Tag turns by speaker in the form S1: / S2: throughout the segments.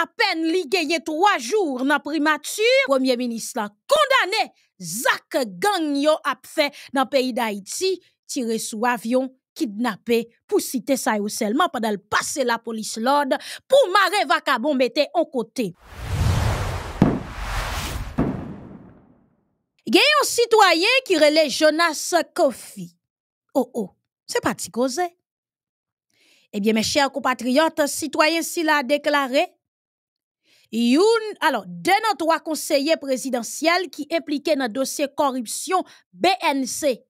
S1: à peine li gagné trois jours dans primature, premier ministre a condamné Zak gang yo faire, fait pays d'Haïti, tiré sous avion, kidnappé pour citer ça seulement pendant le passer la police l'ordre pour marrer vacabon mettre. en côté. a un citoyen qui relève Jonas Kofi. Oh oh, c'est parti Eh Eh mes mes compatriotes, compatriotes, citoyens, s'il a déclaré Youn, alors, de nos trois conseillers présidentiels qui impliquaient dans le dossier corruption BNC.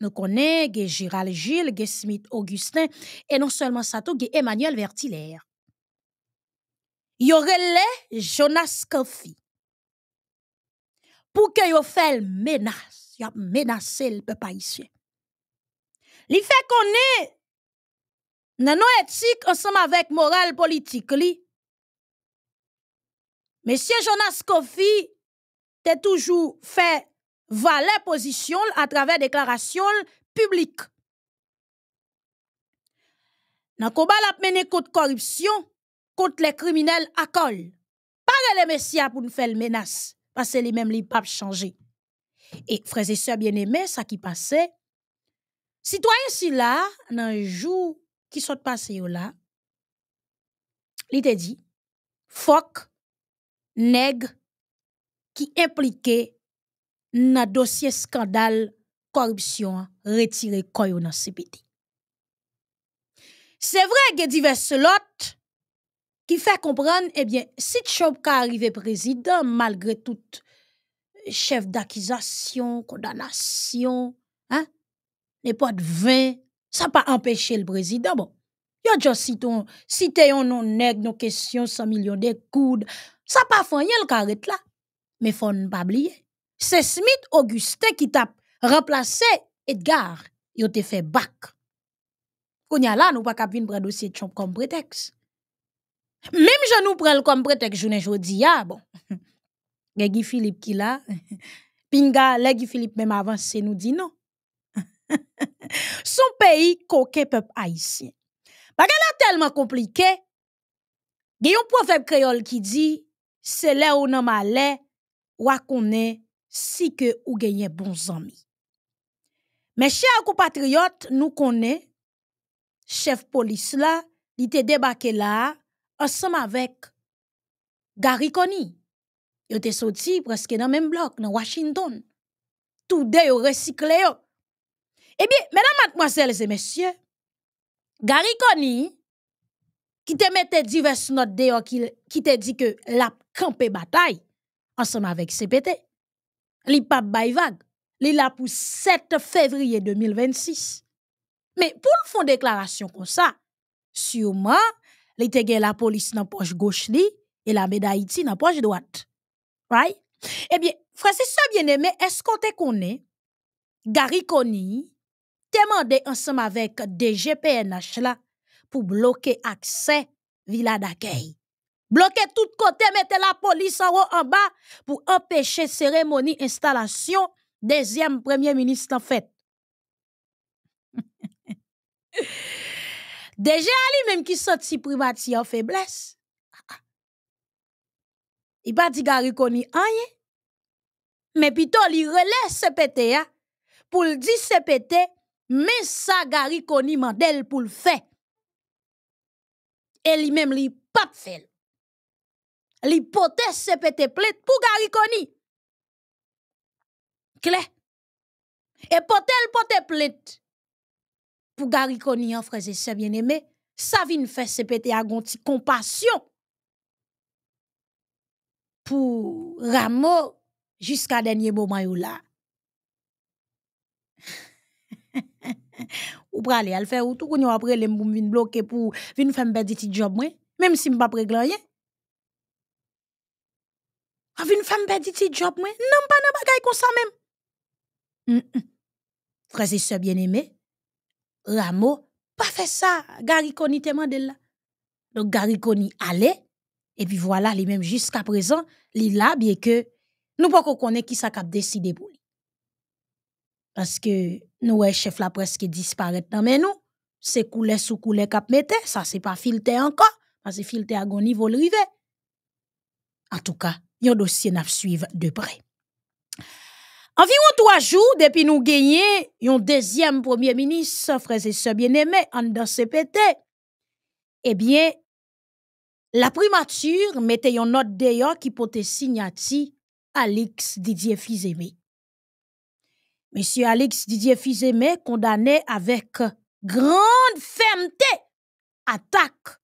S1: Nous connaissons Gérald Gilles, Smith Augustin, et non seulement ça, Gé Emmanuel Vertilaire. Yorele Jonas Kofi. Pour que vous fassiez menace, y a le peuple haïtien. Li fait qu'on est dans nos ensemble avec morale politique Monsieur Jonas Kofi t'es toujours fait valer position à travers déclarations publiques. Dans combat la mené contre corruption contre les criminels à col. Parle les messieurs pour nous faire menace parce que les mêmes les papes changer. Et frères et sœurs bien-aimés, ça qui passait citoyens si là dans un jour qui s'est passé là. Il dit fuck nèg qui impliquait dans dossier scandale corruption retiré koyo CPT. C'est vrai que diverses lots qui fait comprendre, eh bien, si Tchop choc arrivé président, malgré tout chef d'accusation, condamnation, hein, n'est pas de 20, ça pas empêché le président. Bon, yo just cité un non nos questions 100 millions de coudes, ça pas fanyen le carré là. Mais faut ne pas oublier. C'est Smith Augustin qui t'a remplacé Edgar. Il t'a fait bac. Qu'on y a là, nous pas capable de prendre dossier comme prétexte. Même si nous prends comme prétexte, je ne dis pas, bon. Guy Philippe qui là. Pinga, le Guy Philippe même C'est nous dit non. Son pays, coquet peuple haïtien. Parce qu'elle a tellement compliqué. Il y a un prophète créole qui dit, c'est là où nan malè, ou a koné, si que ou genye bon zami. Mes chers compatriotes, nous connaît chef police là, il était débarqué là ensemble avec Gary Conny. Il était sorti presque dans le même bloc dans Washington. Tout d'ailleurs recyclé. Eh bien, mesdames mademoiselles et messieurs, Gary Conny qui te mettait diverses notes d'ailleurs qui te dit que la Campé Bataille, ensemble avec CPT. Li pa bay vague, li la pour 7 février 2026. Mais pour l'fon déclaration déclaration comme ça, li te gen la police nan poche gauche li, et la médaille dans nan poche droite. Right? Eh frère Francis ça bien aimé, qu'on te connaît? Gary Koni, mandé ensemble avec DGPNH là pour à accès villa d'accueil? bloquer tout côté, mettre la police en haut, en bas, pour empêcher cérémonie, installation, deuxième premier ministre en fait. Déjà, Ali même qui sorti primati en faiblesse. Il pas dit Gary Koni rien. Mais plutôt, il relève CPT hein. pour le dire CPT, mais ça Gary Koni mandel pour le faire. Et lui-même, il pas fait l'hypothèse se pète plainte pour Gariconi. Clé. Et potel pote plainte pour Gariconi en frère et bien aimé. ça vient faire se pété à compassion pour Ramo jusqu'à dernier moment ou là. ou aller le faire ou tout qu'on après les pour venir bloquer pour venir faire un petit job même si pas régler rien vu une femme perdit dit job non pas pas nan bagay comme ça même! Frère et soeur bien-aimé, Ramo, pas fait ça, Gariconi te de là Donc Garikoni allait, et puis voilà, lui même jusqu'à présent, il là, bien que, nous pas connaît qui ça décidé. pour lui. Parce que, nous, chef la presque disparaît dans mais nous, c'est coulé sous coulé kap mette, ça c'est pas filter encore, parce que filter à gon niveau le En tout cas, yon à suivre de près. Environ 3 jours depuis nous gagné yon deuxième premier ministre et bien bien en en dans CPT, eh bien, la primature mette yon note d'ailleurs qui pote signati Alix Didier Fizeme. Monsieur Alex Didier Fizeme condamné avec grande fermeté attaque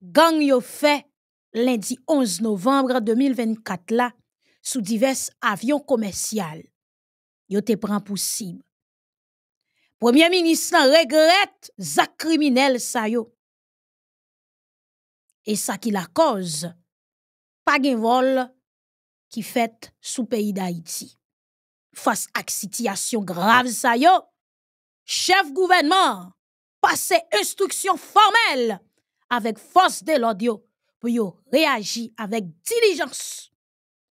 S1: gang yo fait lundi 11 novembre 2024 là, sous divers avions commerciaux, Yo te prend possible. Premier ministre regrette zak criminel. sa yo. et ça qui la cause? Pas gen vol qui fait sous pays d'Haïti. Face à ak grave sa yo, chef gouvernement passe instruction formelle avec force de l'audio pour réagir avec diligence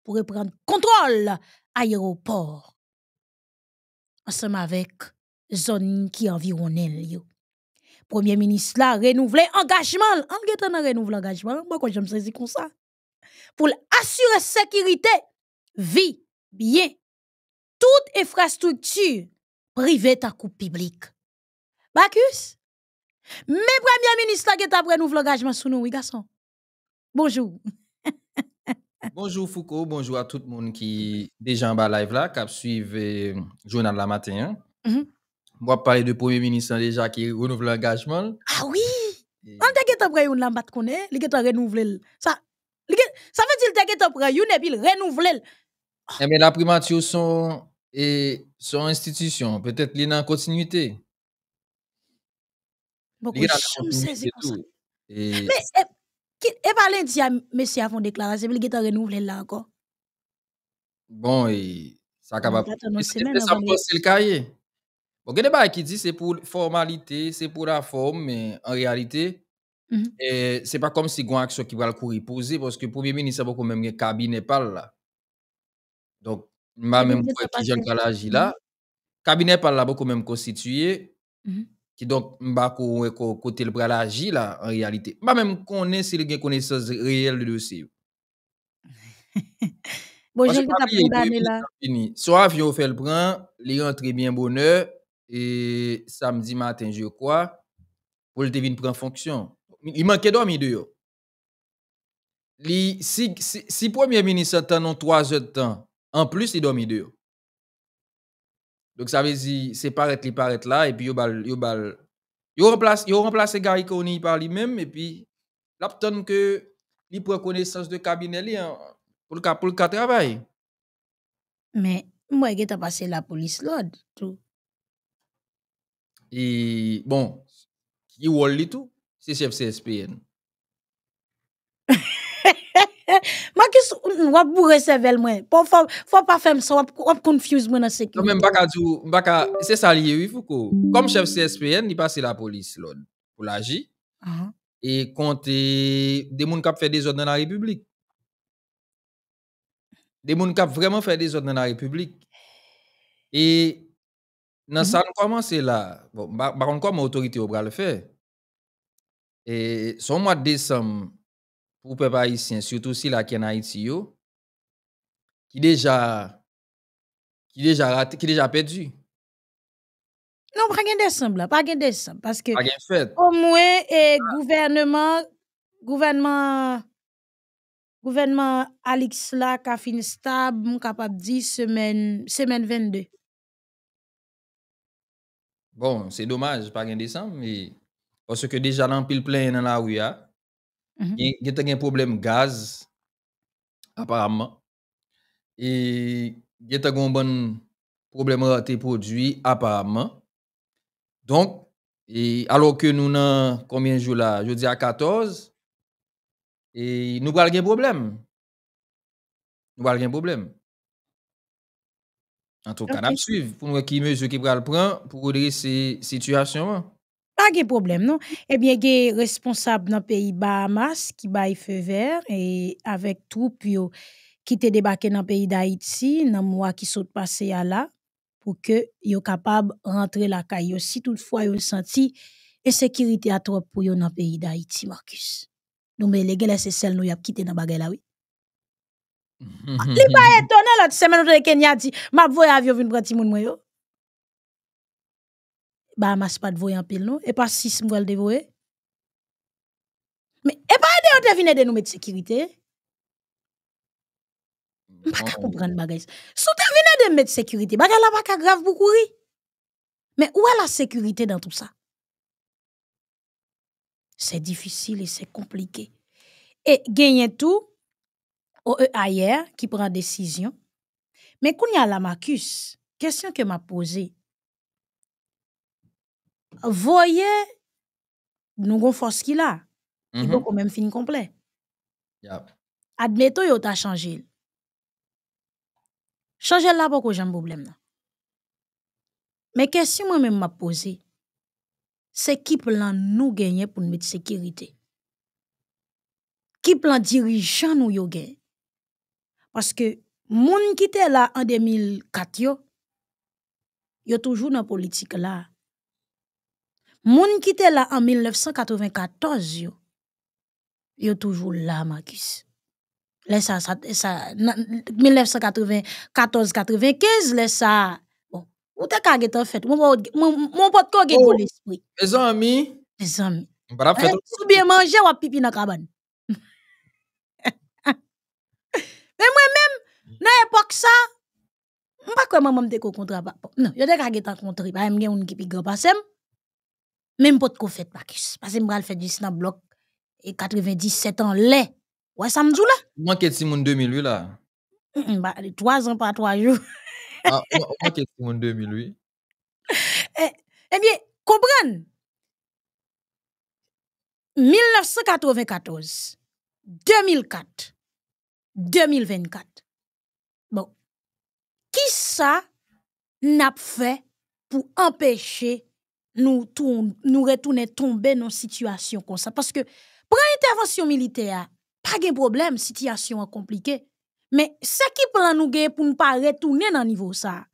S1: pour reprendre contrôle aéroport ensemble avec zone qui environne Premier ministre là renouvelé engagement, en guetant renouvelé engagement, moi je comme ça pour assurer sécurité, vie, bien, toute infrastructure privée à coupe publique. Bacchus, Mais premiers ministres qui ont renouvelé l'engagement sur nous, oui, garçon. Bonjour.
S2: bonjour Foucault, bonjour à tout le monde qui est déjà en bas live là, qui suivi le euh, journal de la matinée. Hein. Mm -hmm. parler de Premier ministre déjà qui renouvelle l'engagement.
S1: Ah oui! On t'a dit après, on l'a pas connu, il t'a renouvelé. Ça, ça veut dire que il et puis il renouvelé.
S2: Eh mais la primature sont, et, son institution, peut-être il en continuité. Mais, eh,
S1: et pas lundi, monsieur, avant de déclarer, c'est lui qui a renouvelé là encore.
S2: Bon, et ça va ah, être ça peu le cahier. Il y a des gens qui disent c'est pour formalité, c'est pour la forme, mais en réalité, ce mhm. eh, n'est c'est pas comme si une action qui va le courir poser, parce que le premier ministre, c'est beaucoup même un cabinet pas là. Donc, moi-même, je suis un là. Le mhm. cabinet pas là, beaucoup même constitué. Mhm qui donc au côté le bras la là en réalité m'a même connaît s'il si a connaissance réelle du dossier
S1: bon je vais condamner là
S2: soit avion fait le prend il rentre bien bonheur et samedi matin je crois pour le devine prend fonction il manquait dormir dehors si, si, si premier ministre attend trois heures de temps en plus il dormit deux. Donc ça veut dire, c'est paraître il paraître là, et puis yo bal, yo remplace, yo remplace Gary Coney par lui-même, et puis l'apton que li prend connaissance de cabinet pour le cas, pour le travail.
S1: Mais, moi, qui t'a passé la police Lord tout.
S2: Et, bon, qui wall tout, c'est chef CSPN.
S1: Ma kis wap bou resevel mwen Fwa pa fem sa wap
S2: confuse mwen Mwen baka Se salye wifou kou Kom chef CSPN ni pase la polis loun Kou laji E konti de moun kap fe de zot nan a republik De moun kap vreman fe de zot nan a republik E Nan mhm. san kwa man se la bon, Bakon kwa mwen otorite obra le fe E Son mwa desam ou les haïtien, surtout si la qui en Haïti, qui déjà qui déjà raté, qui déjà perdu.
S1: Non, pas gen décembre, pas décembre, parce que
S2: au
S1: moins le ah. gouvernement gouvernement gouvernement Alex la qui fini stable, capable de semaine semaine 22.
S2: Bon, c'est dommage, pas gen décembre, mais parce que déjà l'empile plein dans la rue, a ah, il y a un problème gaz, apparemment. Et il y a un bon problème raté produits, apparemment. Donc, alors que nous avons combien de jours là? Je dis à 14. Et nous avons un problème. Nous avons un problème. En tout cas, okay. nous suivre pour nous qui mesure qui prend pour redresser cette situation
S1: pas de problème, non? Eh bien, il y a responsable dans le pays Bahamas qui a feu vert et avec troupes oh, qui ont débarqué dans le pays d'Haïti, dans le mois qui sont passé à là, pour que soient capables de rentrer la caille. Si toutefois, ils ont senti sécurité à trop pour dans le pays d'Haïti, Marcus. Donc, mais les gars, c'est celle qui nous a quitté dans le là, oui.
S2: Il n'est
S1: c'est la semaine de Kenya dit, ma voix avion vient prendre Timoun Mouyo. Bah, mas pas de voye en pile, non? Et pas six mois de voyer. Mais, et pas de des de nous mettre sécurité. pas ne pas comprendre bagay. Sou te de mettre sécurité, bagay la pas grave pour courir. Mais où est la sécurité dans tout ça? C'est difficile et c'est compliqué. Et gagner tout, euh, ailleurs qui prend décision. Mais quand y a la Marcus, question que m'a posée, voyez, nous avons force qu'il a. Il -hmm. Il même finir complet. Admettez Admettons, il a changé. Changer là pour que j'ai un problème. Là. Mais question que moi-même m'a posée, c'est qui plan nous gagner pour nous mettre sécurité? Qui plan dirigeant nous yo Parce que, gens qui était là en 2004, yo, a toujours dans politique là. Moun qui était là en 1994 yo, yo toujours là, Marcus. Laisse ça ça 1994-95, ça bon, ou te kage mon pote Mon pote ko oh, l'esprit. amis amis E zanmi. E eh, bien ou ou pipi cabane. Mais moi-même, dans l'époque, ça, pas te ko kontra Non, yo te kage en kontra pa, gen pi même pas de qu'on Parce que je fait du snap bloc et 97 ans lait. Ouais, ça me dit là.
S2: Moi, qui Simon 2008 là.
S1: Bah, 3 ans par 3 jours.
S2: Ah, moi, qui 2008.
S1: Eh, eh bien, comprendre. 1994, 2004, 2024. Bon, qui ça n'a fait pour empêcher nous, retourner tomber dans une situation comme ça. Parce que pour une intervention militaire, pas de problème, situation est compliquée. Mais ce qui prend nous pour ne pas retourner dans niveau ça.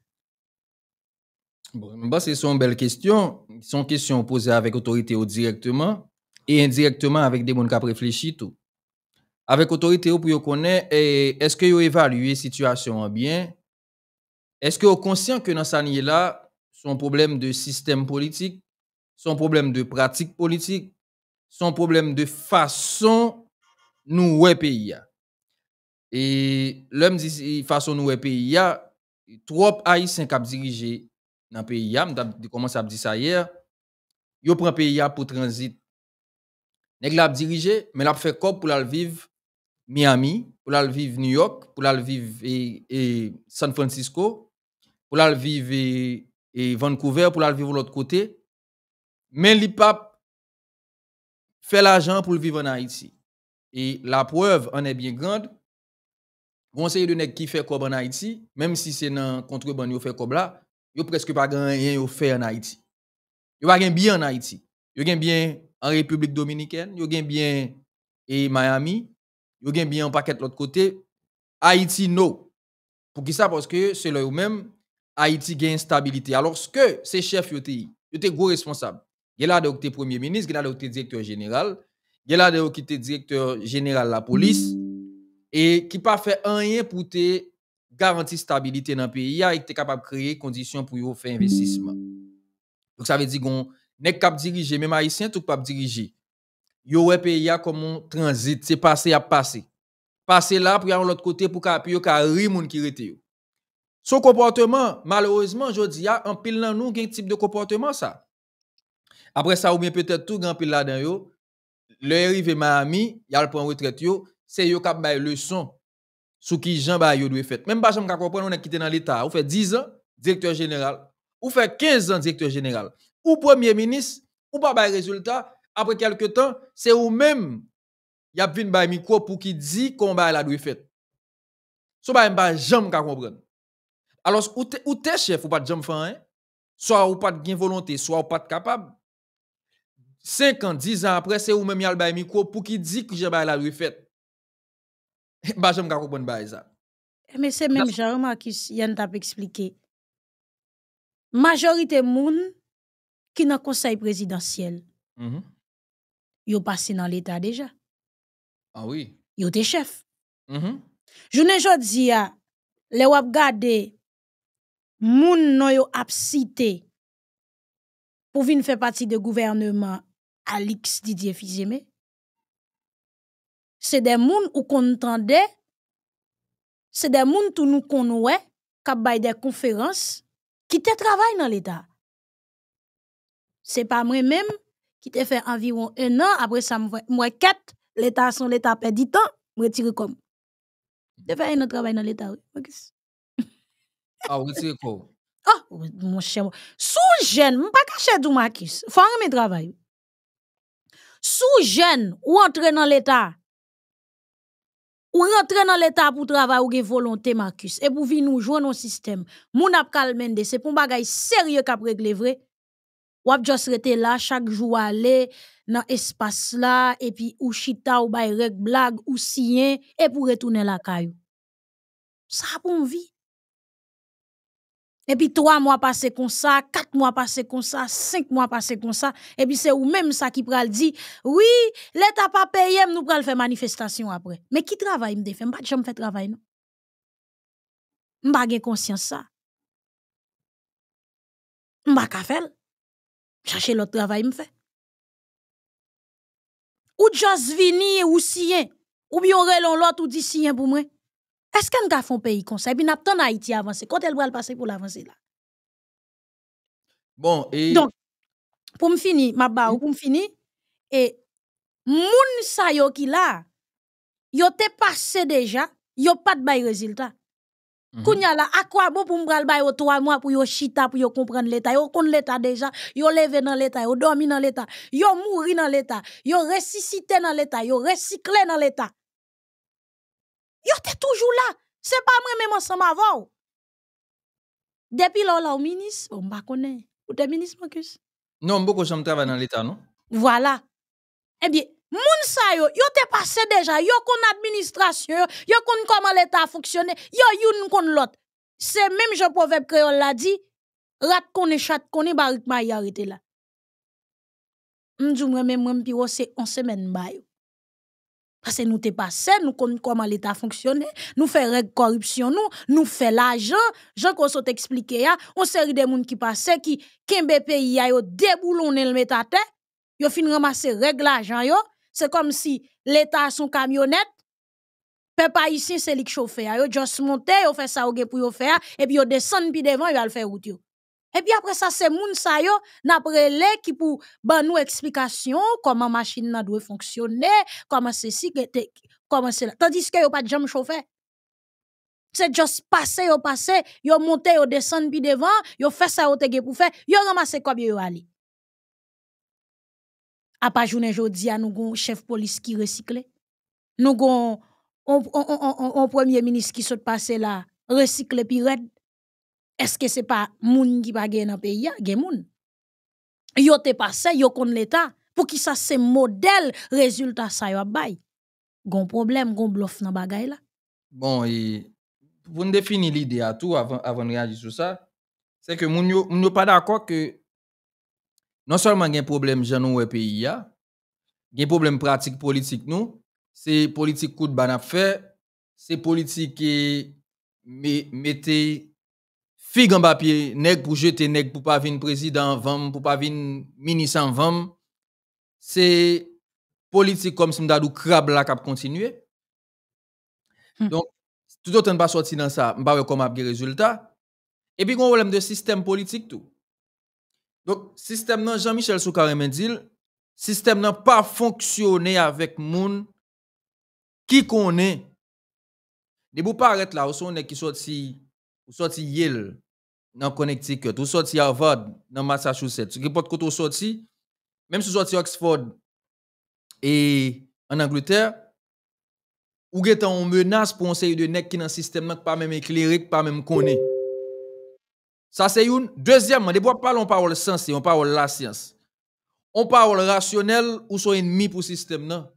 S2: Bon, bah, c'est une belle question. C'est une question posée avec autorité directement et indirectement avec des gens qui ont tout. Avec autorité ou connaître, est-ce que vous évaluez la situation bien? Est-ce que vous conscient que dans ce là son problème de système politique, son problème de pratique politique, son problème de façon nous ouais pays. Et l'homme dit façon nous ouais pays, trop haïtiens qui dirigé dans le pays, je commencé à dire ça hier, yo prend pays pour transit. Nèg la dirigé, mais l'a fait corps pour aller vivre Miami, pour aller vivre New York, pour vivre et, San Francisco, pour la vivre et Vancouver pour aller vivre l'autre côté. Mais l'IPAP fait l'argent pour vivre en Haïti. Et la preuve en est bien grande. Conseiller de nèg qui fait comme en Haïti, même si c'est dans contrebande yo fait comme là, yo presque pas grand rien yo fait en Haïti. Yo pas bien en Haïti. Yo gain bien en République dominicaine, yo gain bien et Miami, yo gain bien en paquet de l'autre côté. Haïti non. Pour qui ça parce que c'est là même Haïti gagne stabilité. Alors ce que ces chefs étaient gros responsables. Il y a Ils premier ministre, il y a ont directeur général, il y a été directeur général de la police et qui pas fait rien pour te garantir stabilité dans le pays et qui capable de créer conditions pour faire investissement. Donc ça veut dire qu'on n'est capable diriger même haïtien tout pas diriger. Yo un pays comme un transit, c'est passé à passer. Passer là pour aller l'autre côté pour qu'il y ait qui rete son comportement, malheureusement, je dis, un pile dans nous, un type de comportement ça? Après ça, ou bien peut-être tout grand pile là-dedans, yo, le arrivé Miami, il y a le point retraite, yo, c'est yo cap le leçon sur qui Jean ba yo doit faire. Même pas j'en comprends, on est quitté dans l'État. Ou fait 10 ans, directeur général. Ou fait 15 ans, directeur général. Ou premier ministre, ou pas de résultat. Après quelques temps, c'est vous même, y a vin bay micro pour qui dit qu'on bay la doit fait. So ba qui comprendre. Alors, ou t'es te chef ou pas de jambes hein? soit ou pas de volonté, soit ou pas de capable. 5 ans, 10 ans après, c'est ou même yal le micro pour qui dit que j'ai la refaite. Eh, bah, j'aime pas comprendre ça.
S1: Eh, mais c'est même genre, Marcus, Yann t'a expliqué. Majorité moun qui dans le conseil présidentiel, ils mm mm-hmm. dans l'État déjà. Ah oui. Ils te chefs. Mm -hmm. Je ne dis pas, les wap gade gens non yo pour venir faire partie de gouvernement Alix Didier Fizeme c'est des moun ou qu'on entendait c'est des gens tout nous qu'on des conférences qui te travaille dans l'état c'est pas moi même qui t'ai fait environ un an après ça moi quatre l'état son l'état du temps retiré comme de faire un travail dans l'état ah, ah, oui, c'est Ah, mon cher. Sous jeune, je ne pas cacher du Marcus. Faut que je travaille. Sous jeune, ou entrer dans l'État. Ou rentrer dans l'État pour travailler ou volonté, Marcus. Et pour vivre, nous jouer dans le système. Mon ap kalmende, c'est pour un bagaille sérieux qu'après régler le vrai. Ou ap juste rete là, chaque jour aller dans l'espace là, et puis ou chita ou bay règle blague ou sien et pour retourner la caillou. Ça a bon vie. Epi 3 mwa pase kon sa, 4 mwa pase kon sa, 5 mwa pase kon sa, epi se ou menm sa ki pral di, oui, leta pa peyem nou pral fe manifestasyon apre. Men ki travay mde fe? Mba di jan mfe travay nou? Mba gen konsyans sa? Mba ka fel? Chache lot travay mfe? Ou jazvini ou siyen? Ou bi yore lon lot ou di siyen pou mwen? pays ce ka fon peyi pays Bi n'a ton avancer quand elle el le passer pour l'avancer là.
S2: Bon, Et... donc
S1: pour me finir, ma ou pour me finir et moun sa yo ki là, yo te passé déjà, yo pas de bail résultat. Mhm. Kounya la, akwa bon pour pour bral bay yo 3 mois pour yo chita, pour yo comprendre l'état, yo kon l'état déjà yo levé dans l'état, yo dormi dans l'état, yo mouri dans l'état, yo ressuscité dans l'état, yo recyclé dans l'État. Yo t'es toujours là. Ce pas moi même ensemble avant. Depuis là, là, au ministre, on ne connaît pas. Ou te ministre, Marcus?
S2: Non, beaucoup de travaillent dans l'État, non?
S1: Voilà. Eh bien, moun sa yo, yo passé déjà. Yo kon administration, yo kon comment l'État fonctionne. Yo youn kon l'autre. C'est même Jean proverbe créole l'a dit, rat qu'on chat qu'on barik ma y arrête là. M'dou moi même m'en c'est on semaine ba parce que nous t'es passé, nous connaissons comment l'État fonctionne, nous faisons corruption, nous, nous faisons l'argent. Jean qu'on s'est expliqué, on hein, série des gens qui passaient, qui, kembe pays, hein, yo déboulonné le mettre à terre, fini fin ramasser règle l'argent, yo. C'est comme si l'État son camionnette, pas ici, c'est lui qui chauffe, hein, yo juste monter, yo fait ça, pour yo faire, et puis il descend puis devant, il va le faire route, et eh puis après ça, c'est moun sa yo, n'a prele qui pour ban nous explication, comment machine nan doit fonctionner, comment ceci, comment cela. Tandis que yo pas de jam chauffeur. C'est juste passé, au passé, yo monte, yo descend, puis devant, yo fait ça, yo te pour faire, yo ramasse quoi yo ali. à pas journée jodi, a nous gon chef police qui recycle. Nous gon, on, on, on, on, premier ministre qui saute passer là, recycle pirate. Est-ce que ce n'est pas moun qui va gagner dans le pays? Il y moun. Yo passés, passe, yo le l'État. Pour qui ça un modèle, résultat ça y a un problème, un bluff dans le là.
S2: Bon, et pour définir l'idée avant, de réagir sur ça, c'est que moun yo, sommes pas d'accord que non seulement il y a un problème jan pays, il y a un problème pratique politique nou, c'est politique coup de banafè, c'est politique qui mette figue en papier, nèg pour jeter, nèg pour pas venir président, pour pour pas venir ministre en vam. C'est politique comme si m'da dou crabe là cap continuer. Hmm. Donc tout autant pas sorti dans ça, m'pa pas comment des résultats. Et puis on problème de système politique tout. Donc système nan Jean-Michel Soukaré Mendil, système n'a pas fonctionné avec moun qui connaît. Ne vous arrêter là, ou sont qui sorti ou sorti yel dans Connecticut, ou sorti Harvard dans Massachusetts, porte côté sorti, même si sorti Oxford et en Angleterre, ou get en menace pour un série de nèg qui dans le système pas même éclairé, qui pas même connaît. Ça c'est une. Deuxièmement, pas pas en parole sensée, on parle la science. On parle rationnel ou son ennemi pour le système non.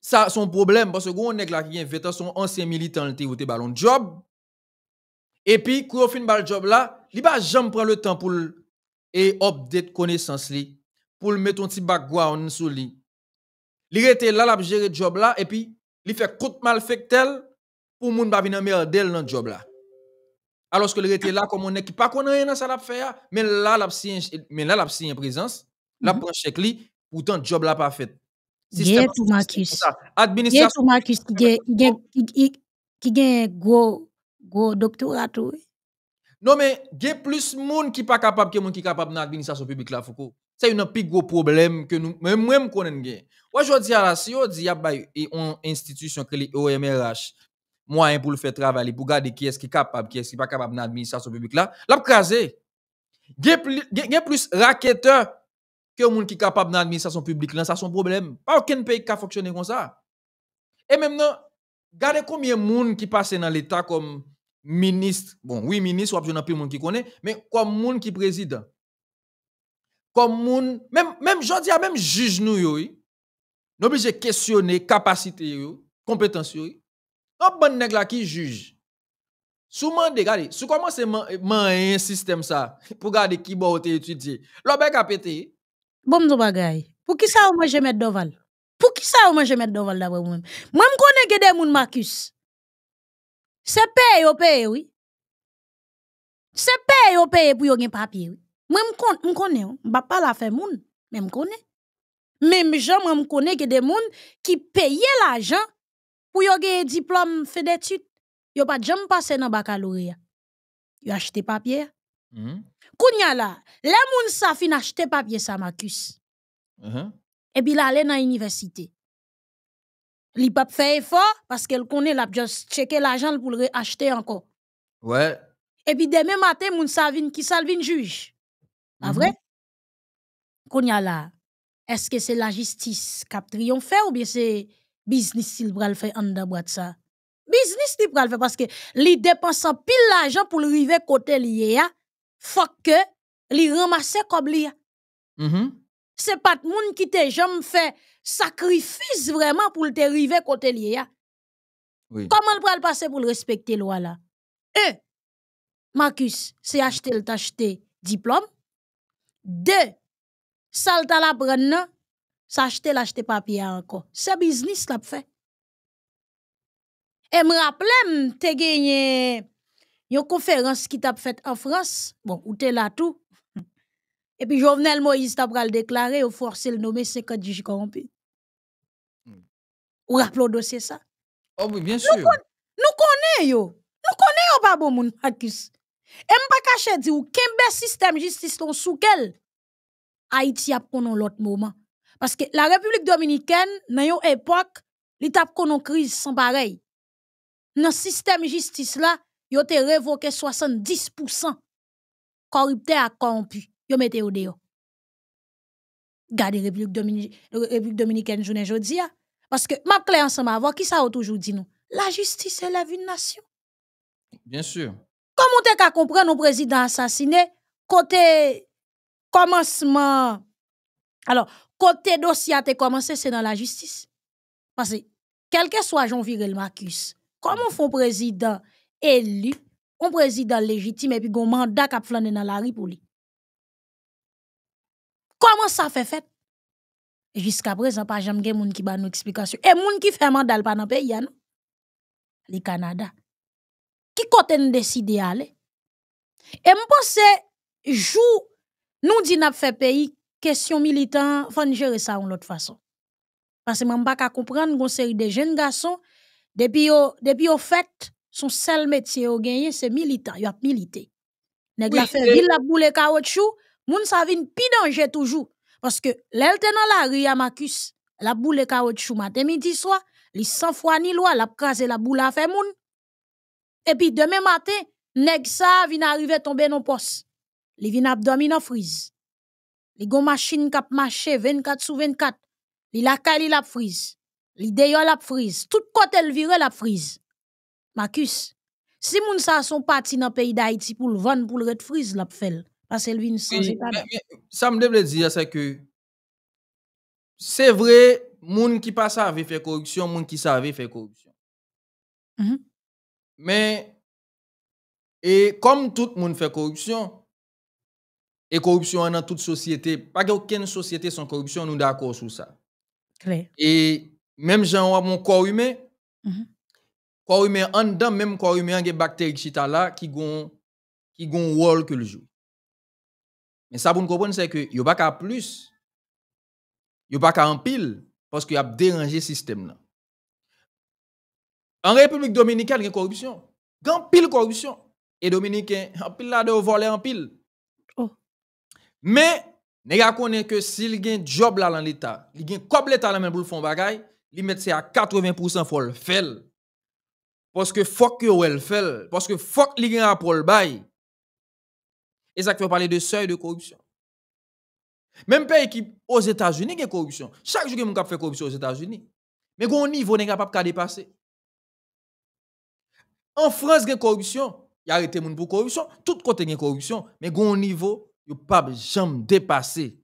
S2: Ça son problème parce que on nèg là qui vient 20 ans son ancien militant ou fait ballon job Epi, kou yo fin bal job la, li ba jom pran le tan pou e obdet konesans li, pou l meton ti bak gwa an sou li. Li rete la la ap jere job la, epi, li fe kout mal fek tel pou moun ba vin ame adel nan job la. Aloske li rete la komone ki pa konen an sa la fe ya, men la la ap si yon prezans, la mhm. pran chek li, pou tan job la pa fet. Ye tou makis. Adminisyasyon. Ye tou
S1: makis. Ki gen gwo... Gros doctorat
S2: Non mais, il y a plus de monde qui pas capable que monde qui capable dans l'administration publique là Foucault. C'est un plus gros problème que nous même même je Aujourd'hui à la si on dit y a une institution est OMRH, moyen pour le faire travailler pour garder qui est qui capable qui est qui pas capable dans l'administration publique là, l'a craser. Il y a plus raqueteurs que monde qui capable dans l'administration publique là, ça son problème. Pas aucun pays qui a fonctionné comme ça. Et maintenant, regardez combien de monde qui passe dans l'état comme ministre, bon, oui, ministre, ou un plus monde qui connaît, mais comme monde qui président. Comme monde, même, même, dis à même juge nous, yo, n'oblige obligé questionner capacité, yo, compétence, yo. Quand bon nèg la qui juge, Souman de gade, sou comment se man, man qui sistem sa pou gade ki bo te etudye. lobè ka pete.
S1: Bon do bagay. Pou ki sa ou mwen jemet doval? Pour ki ça, ou moi jemet doval moi-même? Moi, Mwen mkone gede moun Marcus. Se peye yo peye wè. Se peye yo peye pou yo gen papye wè. Mwen mkone, mkone, mbapal a fe moun, mwen mkone. Mwen mkone ki de moun ki peye l'ajan pou yo gen diplom fèd etüt. Yo pa djem pase nan bakalori ya. Yo achete papye mm-hmm. ya. Kounya la, le moun sa fin achete papye sa ma küs. Uh-huh. Ebi la alè nan universite. n'a pas fait effort parce qu'elle connaît l'a juste checker l'argent pour le acheter encore. Ouais. Et puis demain matin moun sa qui sa juge. Pas mm-hmm. vrai? Qu'on Est-ce que c'est la justice qui a triomphé ou bien c'est business qui le fait en Le ça? Business a pral faire parce que li dépense pile l'argent pour le river côté lié a, hein. faut que li ramasse comme li hein. mm-hmm c'est pas le monde qui te jamais fait sacrifice vraiment pour te arriver côté lié. Oui. Comment le le passer pour le respecter loi là? Un, Marcus, c'est acheter le diplôme. Deux, salta la prenne, c'est acheter l'acheter papier encore. C'est business là fait. Et me rappelle t'es gagné une conférence qui t'a fait en France. Bon, où t'es là tout. Et puis Jovenel Moïse t'a le déclaré, au forcé le nommer 50 juges corrompus. Mm. Ou le dossier ça. Oh oui, bien sûr. Nous, nous connaissons Nous connaissons pas bon moun Marcus. Et pas caché di ou kembe système justice ton quel Haïti a dans l'autre moment. Parce que la République dominicaine, dans une époque, li qu'on une crise sans pareil. Dans système justice là, yo te révoqué 70% de à corrompu yo mettez au dehors. Gardez République Dominicaine, République Dominicaine journée parce que m'a clé ensemble avoir qui ça a toujours dit nous. La justice est la vie de la nation. Bien sûr. Comment te qu'à comprendre un président assassiné côté commencement alors côté dossier a commencé c'est dans la justice. Parce que quel que soit Jean Virel Marcus, comment font président élu, un président légitime et puis un mandat qui a dans la République comment ça fait fait jusqu'à présent pas jamais gen moun ki ba nou explication et moun ki fè mandal pa nan pays ya nou le Canada qui côté nous décider aller et m'pense jou nous di n'a fait pays question militant faut gérer ça d'une autre façon parce que m'pa ka comprendre gon série des jeunes garçons depuis au depuis au fait son seul métier au gagner c'est militant Il a milité nèg fait ville la boule caoutchouc Moun sa vin pi toujours toujours. que que te nan la ria Marcus la boule kaot chou matin, midi soir, li sans fois ni loi la prase la boule a fe moun. puis demain matin, nèg sa vin arrive tombe non pos. Li vin abdomi nan frise. Li gon machine kap mache 24 sur 24. Li la li la frise Li deyon la frise. Tout kote le vire la frise. Marcus, si moun sa son parti nan pays d'Haïti pour pou l'van pou l'ret frise la fait. Ah, ça me
S2: devrait dire, c'est que c'est vrai, les gens qui pas faire faire corruption, les gens qui savent faire corruption. Mm-hmm. Mais, comme tout le monde fait corruption, et corruption dans toute société, pas qu'aucune société sans corruption, nous d'accord sur ça. Et même qui ont mon corps humain, le mm-hmm. corps humain en dedans, même corps humain, il y a des bactéries qui sont là, qui ont un rôle que le jour. Mais ça, pour comprenez comprendre, c'est que a pas qu'à plus, a pas qu'à en pile, parce qu'il a dérangé le système. Là. En République dominicaine, il y a corruption. Il y a pile corruption. Et Dominicain, en pile là, de voler en pile. Oh. Mais, nous connaissons que s'il y a un job là dans l'État, il y a un cob l'État là même pour le fond bagaille, il met à 80% pour le faire. Parce que faut que vous le faire, Parce que faut que vous le bail. Et ça qui parler de seuil de corruption. Même pays qui aux États-Unis il y a corruption. Chaque jour y cap fait corruption aux États-Unis. Mais au niveau n'est capable de dépasser. En France, il y a corruption. Il y a arrêté pour corruption. Tout côté, il y a corruption. Mais au niveau, il n'y a pas jamais dépasser.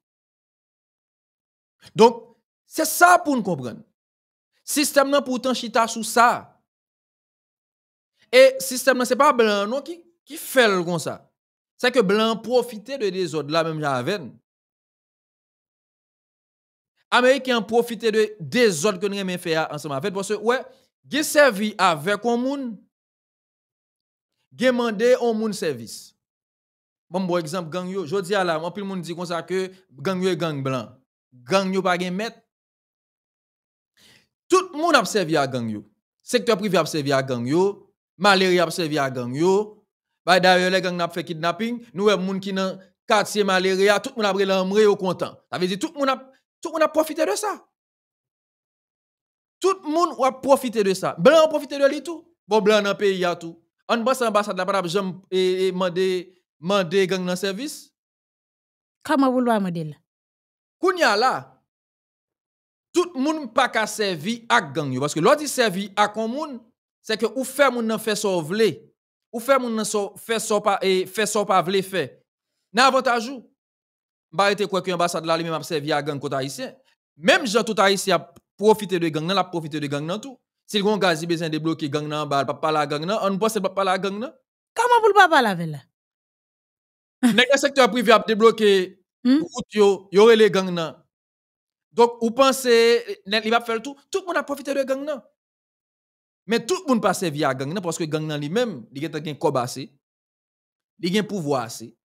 S2: Donc, c'est ça pour nous comprendre. Le Système non pourtant chita sous ça. Et le système ce c'est pas blanc non qui, fait comme ça. C'est que blanc profitait de désordre là même j'avais. Américains profitaient de désordre que nous avons fait ensemble avec parce que ouais, j'ai servi avec un monde j'ai demandé un monde service. Bon, bon exemple, gang yo, je dis à la, moi, le monde dit comme ça que gang yo est gang blanc. Gang yo pas gen mettre. Tout le monde a servi à gang yo. Secteur privé a servi à gang yo. Malérie a servi à gang yo. Bah d'ailleurs les gangs n'a fait kidnapping, nous les moun qui dans quartier maléré, tout le monde a pris l'amré au content. Ça veut dire tout le monde a tout monde a profité de ça. Tout le monde a profité de ça. Blanc a profité de lui tout. Bon blanc dans pays a tout. On bosse ambassade la pas jamais et demander gang dans service. Comment vous le modèle Kounya là tout le monde pas qu'à servir à gang parce que l'autre dit servir à commun c'est que ou fait moun nan fait sauver ou fait moun nan so, fait so pa, et fait so pa vle fait. Nan avantage ou, ba rete quoi que ambassade là lui même m'a servi à gang côté haïtien. Même gens tout haïtien a profité de gang nan, la profité de gang nan tout. Si le gaz a besoin de bloquer gang nan, ba pas la gang nan, on pense pas pa la gang nan. Comment vous le pas la vela? là? le secteur privé a débloqué hmm? route yo, yo les gang nan. Donc ou pensez il va faire tout, tout le monde a profité de gang nan. Mais tout le monde passe via à gang parce que gang lui-même, il a un assez, il a un pouvoir assez.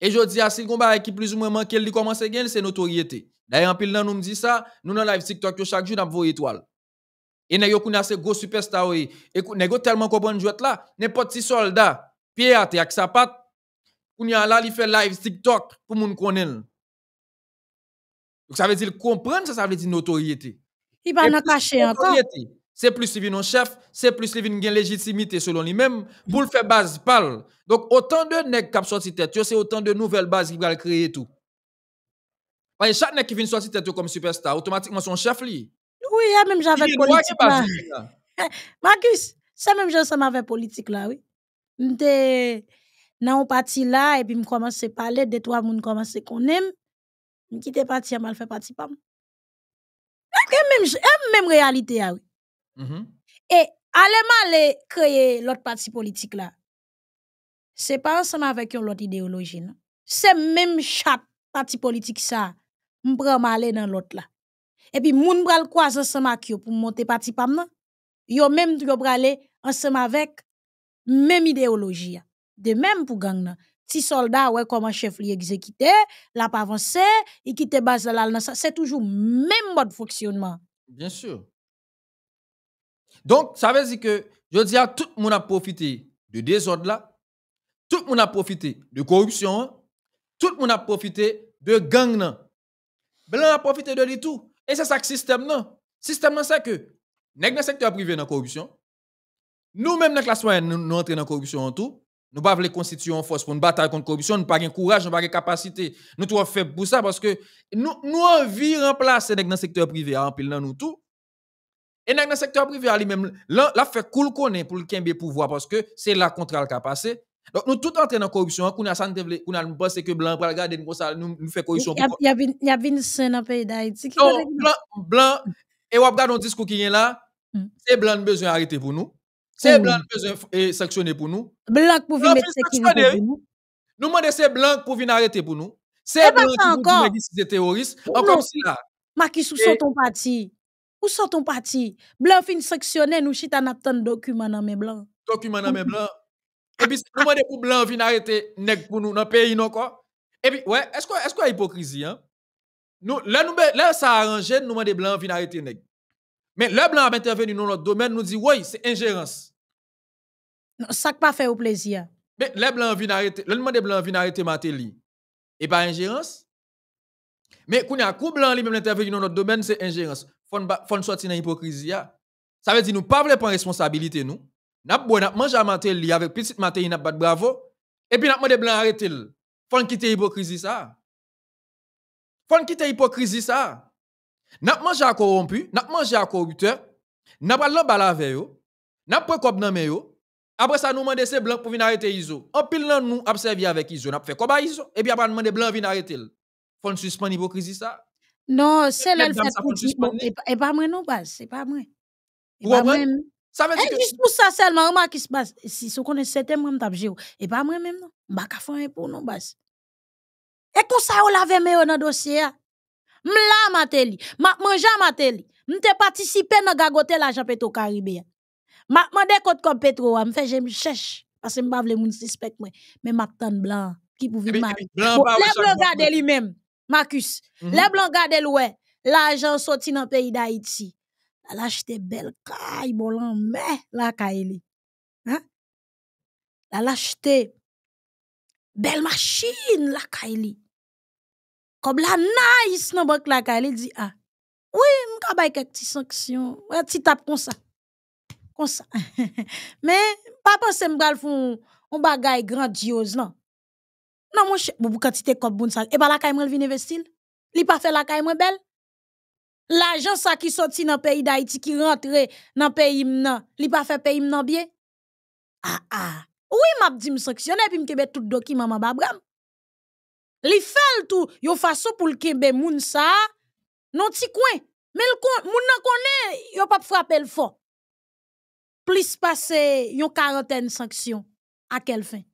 S2: Et je dis à si le qui plus ou moins manque, il commence à gagner, c'est notoriété. D'ailleurs, en pile, nous me dit ça, nous dans live TikTok, chaque jour, dans avons étoile. Et nous avons assez gros superstar, et nous avons tellement compris. jouet là, n'importe si soldat, pied à terre avec sa patte, nous avons là, il fait live TikTok pour nous connaître. Donc ça veut dire comprendre, ça, ça veut dire notoriété.
S1: Il va nous cacher encore. Notoriété
S2: c'est plus il un chef, c'est plus il une légitimité selon lui-même pour le faire base parle. Donc autant de nèg qui sorti tête, c'est autant de nouvelles bases qui va créer tout. Parce chaque nèg qui vient sortir tête comme superstar, automatiquement son chef li.
S1: Oui, même j'avais politique là. Marcus, ça même j'en avec politique là, oui. M'te nan parti là et puis me à parler de trois moun à connaître. Me quitter parti mal fait parti pas. Même même réalité ah oui. Mm-hmm. Et allez mal créer l'autre parti politique là. Ce n'est pas ensemble avec l'autre idéologie. C'est même chaque parti politique ça. on aller dans l'autre là. Et puis, moun pral quoi ensemble avec pour monter parti pam nan. même ensemble avec même idéologie. De même pour gang Si soldat comme un chef li exécuté, la pas avancé, il quitte base là C'est toujours même mode fonctionnement.
S2: Bien sûr. Donc, ça veut dire que, je dis à tout le monde a profité de désordre là, tout le monde a profité de corruption, tout le monde a profité de gang là. Blanc a profité de tout. Et c'est ça que système Le Système là c'est que, nous dans le secteur privé dans la corruption, nous-mêmes dans la classe nous entrons dans la corruption en tout, nous ne pouvons pas constituer en force pour une bataille contre la corruption, nous n'avons pas de courage, nous n'avons pas de capacité. Nous sommes faibles pour ça parce que nous, nous envie remplacer dans le secteur privé, en pile dans nous tout, et dans le secteur privé, lui-même, l'a fait cool qu'on est pour le Kembe pouvoir parce que c'est la contrat qui a passé. Donc, nous tout entrer dans la corruption, nous avons pensé que Blanc, pour regarder, nous, nous fait corruption.
S1: Il y a une scène dans le pays d'Haïti. Non,
S2: Blanc, et on regarde un discours qui est là, hmm. c'est Blanc besoin d'arrêter pour nous. C'est hmm. Blanc besoin de sanctionner pour nous.
S1: Blanc pour venir mettre sanctionner.
S2: Nous demandons c'est Blanc pour venir arrêter pour nous. C'est eh ben, Blanc qui nous dit que c'est Encore si là.
S1: Marquis sous son parti. Où sont ton parti? Blanc fin sanctionné, nous chita des document dans mes blancs.
S2: Document dans mes blancs. Et puis, avons des Blancs blanc fin arrêter pour nous dans le pays encore? Et puis, ouais, est-ce qu'il y a hypocrisie? Hein? Nous, là, nous, ben, là, ça a arrangé, nous demandons blanc fin arrêter Mais le blanc a intervenu dans notre domaine, nous dit, oui, c'est ingérence.
S1: ça n'a pas fait au plaisir.
S2: Mais le blanc vient arrêter, le demande blanc vient arrêter Matéli. Et pas ingérence? Mais quand il y a un coup blanc, lui-même intervenu dans notre domaine, c'est ingérence faut sortir dans l'hypocrisie. Ça veut dire nous ne pouvons pas prendre responsabilité. Nous avons mangé à mater avec petit maté, nous avons bravo. Et puis nous avons blanc arrêter. faut quitter l'hypocrisie. faut quitter l'hypocrisie. ça. Nous avons mangé à corrompu, nous avons mangé à corrupteur, nous avons l'obal avec eux, nous avons pris comme dans après ça, nous demandons ces blancs pour venir arrêter ISO. En pile, nous observons avec ISO. Nous avons fait comme ISO. Et puis après, nous demandé blancs pour venir arrêter. Il faut suspendre l'hypocrisie ça.
S1: Non, se lèl fèt pou di moun. Bon, e, e pa mwen nou bas, e pa mwen. E pa mwen. E dispous sa selman, anman ki se bas. Si sou konen setem mwen mtapje ou, e pa mwen mèm nou. Mbak a fè mwen pou nou bas. E kon sa ou lave mè ou nan dosye a? Mla mante li. Mwen jan mante li. Mwen te patisipe nan gagote la japetou karibè. Mwen dekot kon petro a, mwen fè jèm chèch. Asè mbav lè moun se spek mwen. Mè maktan blan, ki pou vi mwen. Mwen blan mwen chèch. Mwen blan mwen chèch. Makus, mhm. le blan gade lwe, la jan soti nan peyi da iti. La lache te bel kay bolan me la kay li. La lache te bel machine la kay li. Kob la nais nan bonk la kay li di a. Oui, mkabay kek ti sanksyon, mwen ti tap konsa. Konsa. Men, papa se mgal foun, mba gay grandiyoz nan. nan mwen chè, bou bou kantite kop bon sa, e ba la kaimrel vine vestin? Li pa fè la kaimrel bel? La jan sa ki soti nan peyi da iti, ki rentre nan peyi mna, li pa fè peyi mna bie? Ha ha, ou yi map di msaksyonè, pi mkebet tout do ki maman babram? Li fèl tou, yo faso pou lkebe moun sa, non ti kwen, men moun nan konè, yo pap frapel fò. Plis pase yon karenten saksyon, a kel fin?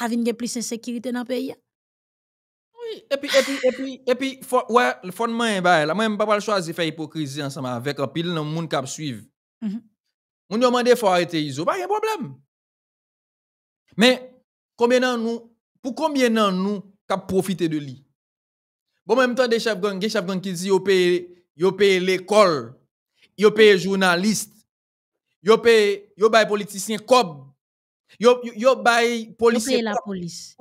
S1: pas venir plus insécurité dans le pays.
S2: Oui, et puis, et puis, et puis, et puis, ouais, bah, le fondement est bah, là, moi, je ne pas choisir faire hypocrisie ensemble avec un pile de monde qui suivent. Mm -hmm. On demande faut arrêter ISO, bah, pas de problème. Mais, combien dans nous, pour combien dans nous, qui profiter de lui? Bon, même temps, des chefs gang, des chefs gang qui disent, yo paye, yo paye l'école, yo paye journaliste, yo paye, yo paye politicien, cob, Yo, yo, yo bay policier. la police.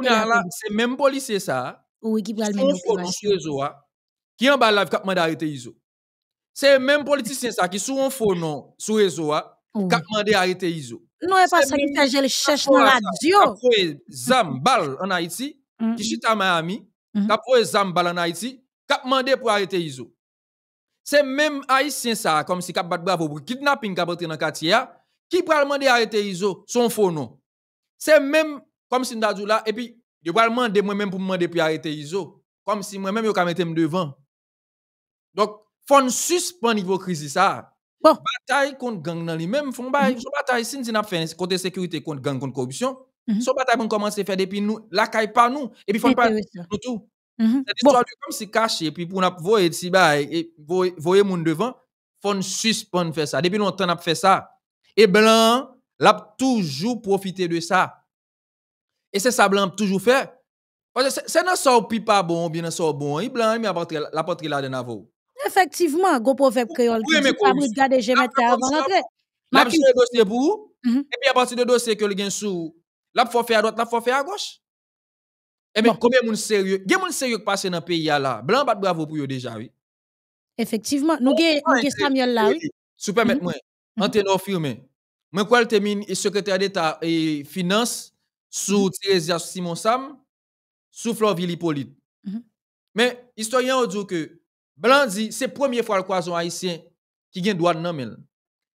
S2: C'est même policier ça. Ou qui pral mener ah. Qui en bas live cap arrêter Iso. C'est même politicien ça qui sou un faux sou sous a, ah, cap mandé arrêter Iso.
S1: Non, c'est pas ça qui t'a gel cherche dans la
S2: radio. Zam bal en Haïti, mm-hmm. qui chita Miami, mm-hmm. cap pour zam bal en Haïti, cap mandé pour arrêter Iso. C'est même haïtien ça comme si cap bat bravo pour kidnapping cap dans quartier ah, qui pral mandé arrêter Iso son faux c'est même comme si nous là, et puis, je vais demander moi-même pour me demander puis arrêter ISO. Comme si moi-même, je vais mettre devant. Donc, faut suspendre niveau crise ça. Bataille contre gang dans lui-même, font faut Mm bataille, si nous avons fait côté sécurité contre gang, contre corruption, mm bataille, on commencer à faire depuis nous, la caille pas nous, et puis faut pas nous tout. Mhm. C'est comme si caché, et puis pour nous voir, si bail, et voir, monde devant, faut suspendre faire ça. Depuis longtemps, on a fait ça. Et blanc, l'a toujours profité de ça. Et c'est ça, blanc, toujours fait. Parce que c'est dans sort pas bon, bien dans bon, il blanc, il m'a la patrie là de navo.
S1: Effectivement, go proverbe créole qui dit fabrique garder je mettre avant l'entrée. L'a fait le
S2: dossier pour mhm. et puis à partir de dossier que le gain sous, l'a faut faire à droite, l'a faut faire à gauche. Et eh bien, combien de monde sérieux, il y a monde sérieux qui passe dans le pays là. Blanc pas bravo pour vous déjà, oui.
S1: Effectivement, nous avons Samuel là,
S2: oui. Super, mhm. moi, entraîneur mhm. filmé. Mwen kwa l et e secrétaire d'État et finance sous mhm. Thérésia Simon Sam, sous Florville Hippolyte. Mais -hmm. Men, historien ou djou ke, Blan di, se premier fwa l kwa zon Haitien ki gen douan nan men,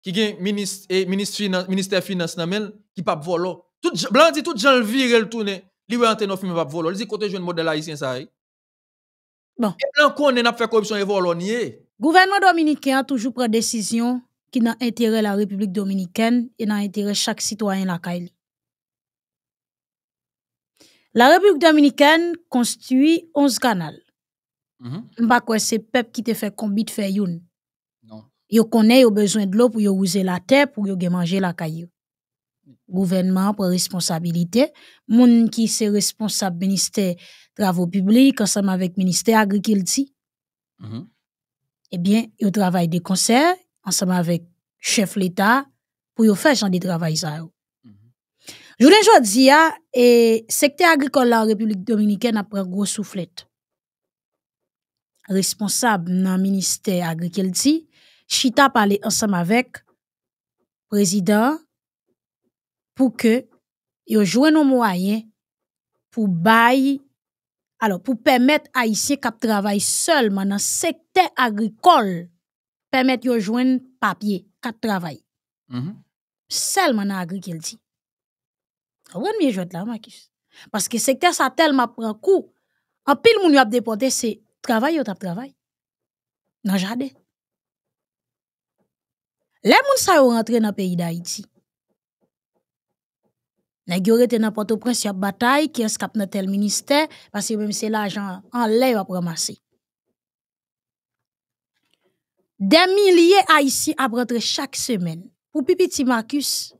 S2: ki gen minister, eh, pas finance, finance nan men, ki pap volo. Tout, blan di, tout jan l virel le li we anten of modèle pap volo. Li di kote jwen model Haitien sa e. Bon. E blan konen ap fè korupsyon e
S1: Gouvernement Dominicain a toujou pre desisyon qui dans intérêt la République dominicaine et n'a intérêt chaque citoyen la Kaili. La République dominicaine construit 11 canals. Mm-hmm. Mba kwe c'est pep qui te fait kombi de faire youn. Non. Yo connaît, yo besoin de l'eau pour yo la terre, pour yo manger la kayo. Gouvernement pour responsabilité, Moun qui se responsable ministère travaux publics, ensemble avec ministère agriculture. Mm -hmm. l'Agriculture. eh yo travaille de concert ensemble avec chef l'État, pour faire des de travail ça. Mhm. Je vous dis, et secteur agricole la République dominicaine a pris un gros soufflette. Responsable le ministère agricole dit, Chita parlé ensemble avec le président pour que yo jouent nos moyens pour bailler alors pour permettre haïtiens qui travaillent seulement dans secteur agricole permettre de joindre papier, quatre travail. Mm -hmm. Seulement dans l'agriculture. Vous j'ai là, Marcus? Parce que secteur ça tellement prend coup. En pile, moun a déporté, c'est travail ou travail. Dans jardin. Les moun sa yo rentre dans le pays d'Haïti. Nèg yo rete dans Port-au-Prince, a bataille, qui est cap dans tel ministère, parce que même c'est l'argent en l'air yon ramasser. Des milliers haïtiens à chaque semaine. Pour Pipiti Marcus,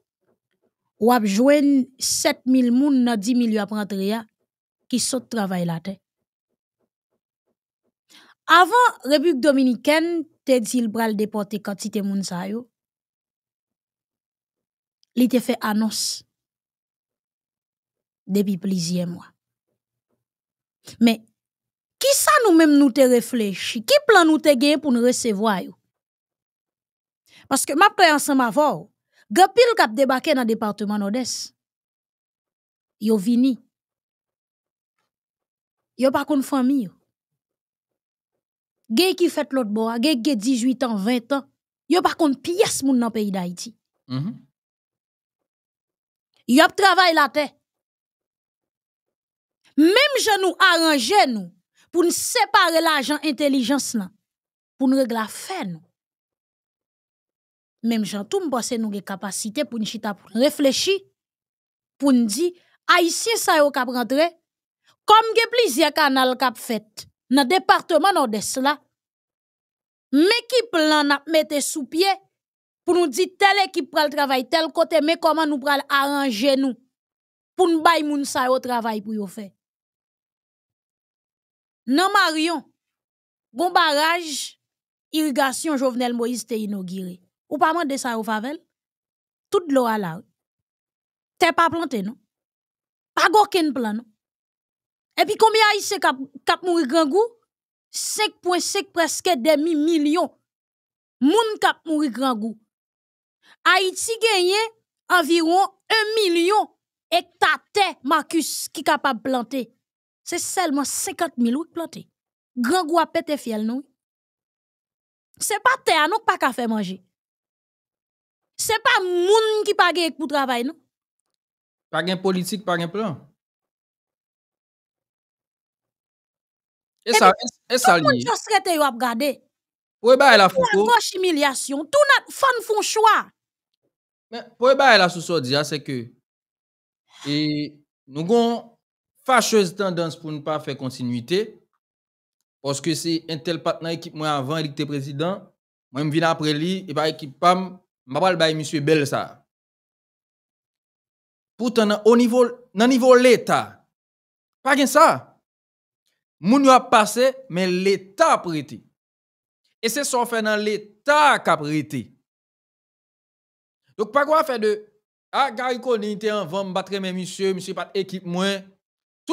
S1: ou a 7 7000 moun dans 10 000 à qui saute travail la terre. Avant République dominicaine, te dit bral déporté quantité moun sa yo. Li te fait annonce depuis plusieurs mois. Mais Ki sa nou mèm nou te refleche? Ki plan nou te gen pou nou resevwa yo? Maske map kwen ansan ma vò, ge pil kat debake nan departement nou des, yo vini. Yo pa kon fwami yo. Gen ki fèt lòt bò, gen gen 18 an, 20 an, yo pa kon piyes moun nan peyi da iti. Mm-hmm. Yo ap travay la te. Mèm jen nou aranjen nou, pour nous séparer l'agent intelligence là, pour nous régler la fin. Même gens tout que nous des capacités pour nous chita réfléchir pour nous dire haïtien ça yo cap rentrer comme a plusieurs canal cap fait dans département nord-est là. Mais qui plan n'a mettre sous pied pour nous dire telle équipe prend le travail tel côté mais comment nous pral arranger nous pour nous bailler moun ça au travail pour yo faire. Non Marion, bon barrage irrigation, Jovenel Moïse te inauguré. Ou pa mande sa ou favel? Tout l'eau à la. T'es pas planté non, pas go ken plan non? puis puis combien a se kap, kap mouri goût? 5.5 presque demi million, Moun kap mouri goût. Haïti gagné environ 1 ta hektate Marcus ki capable planter. Se selman 50 mil wik plote. Gran gwa pete fiel nou. Se pa te anou pa kafe manje. Se pa moun ki page ek pou travay nou.
S2: Pagen politik, pagen plan. E salye. E moun jos
S1: rete yo ap gade. Po eba el a foko. Po an gwa shimilyasyon. To nat fane fon chwa.
S2: Po eba el a souso diya se ke. E nou gon... Fâcheuse tendance pour ne pas faire continuité. Parce que c'est un tel partenaire équipe moi avant, il était président. Moi, je viens après lui, et par équipe PAM, je vais monsieur Bel ça. Pourtant, au niveau, de niveau l'État, pas de ça. Moun a passé, mais l'État a prêté. Et c'est ça fait dans l'État qui a prêté. Donc, pas quoi faire de, ah, Gary Koni était en vente, battre mais monsieur, monsieur pas équipe moins,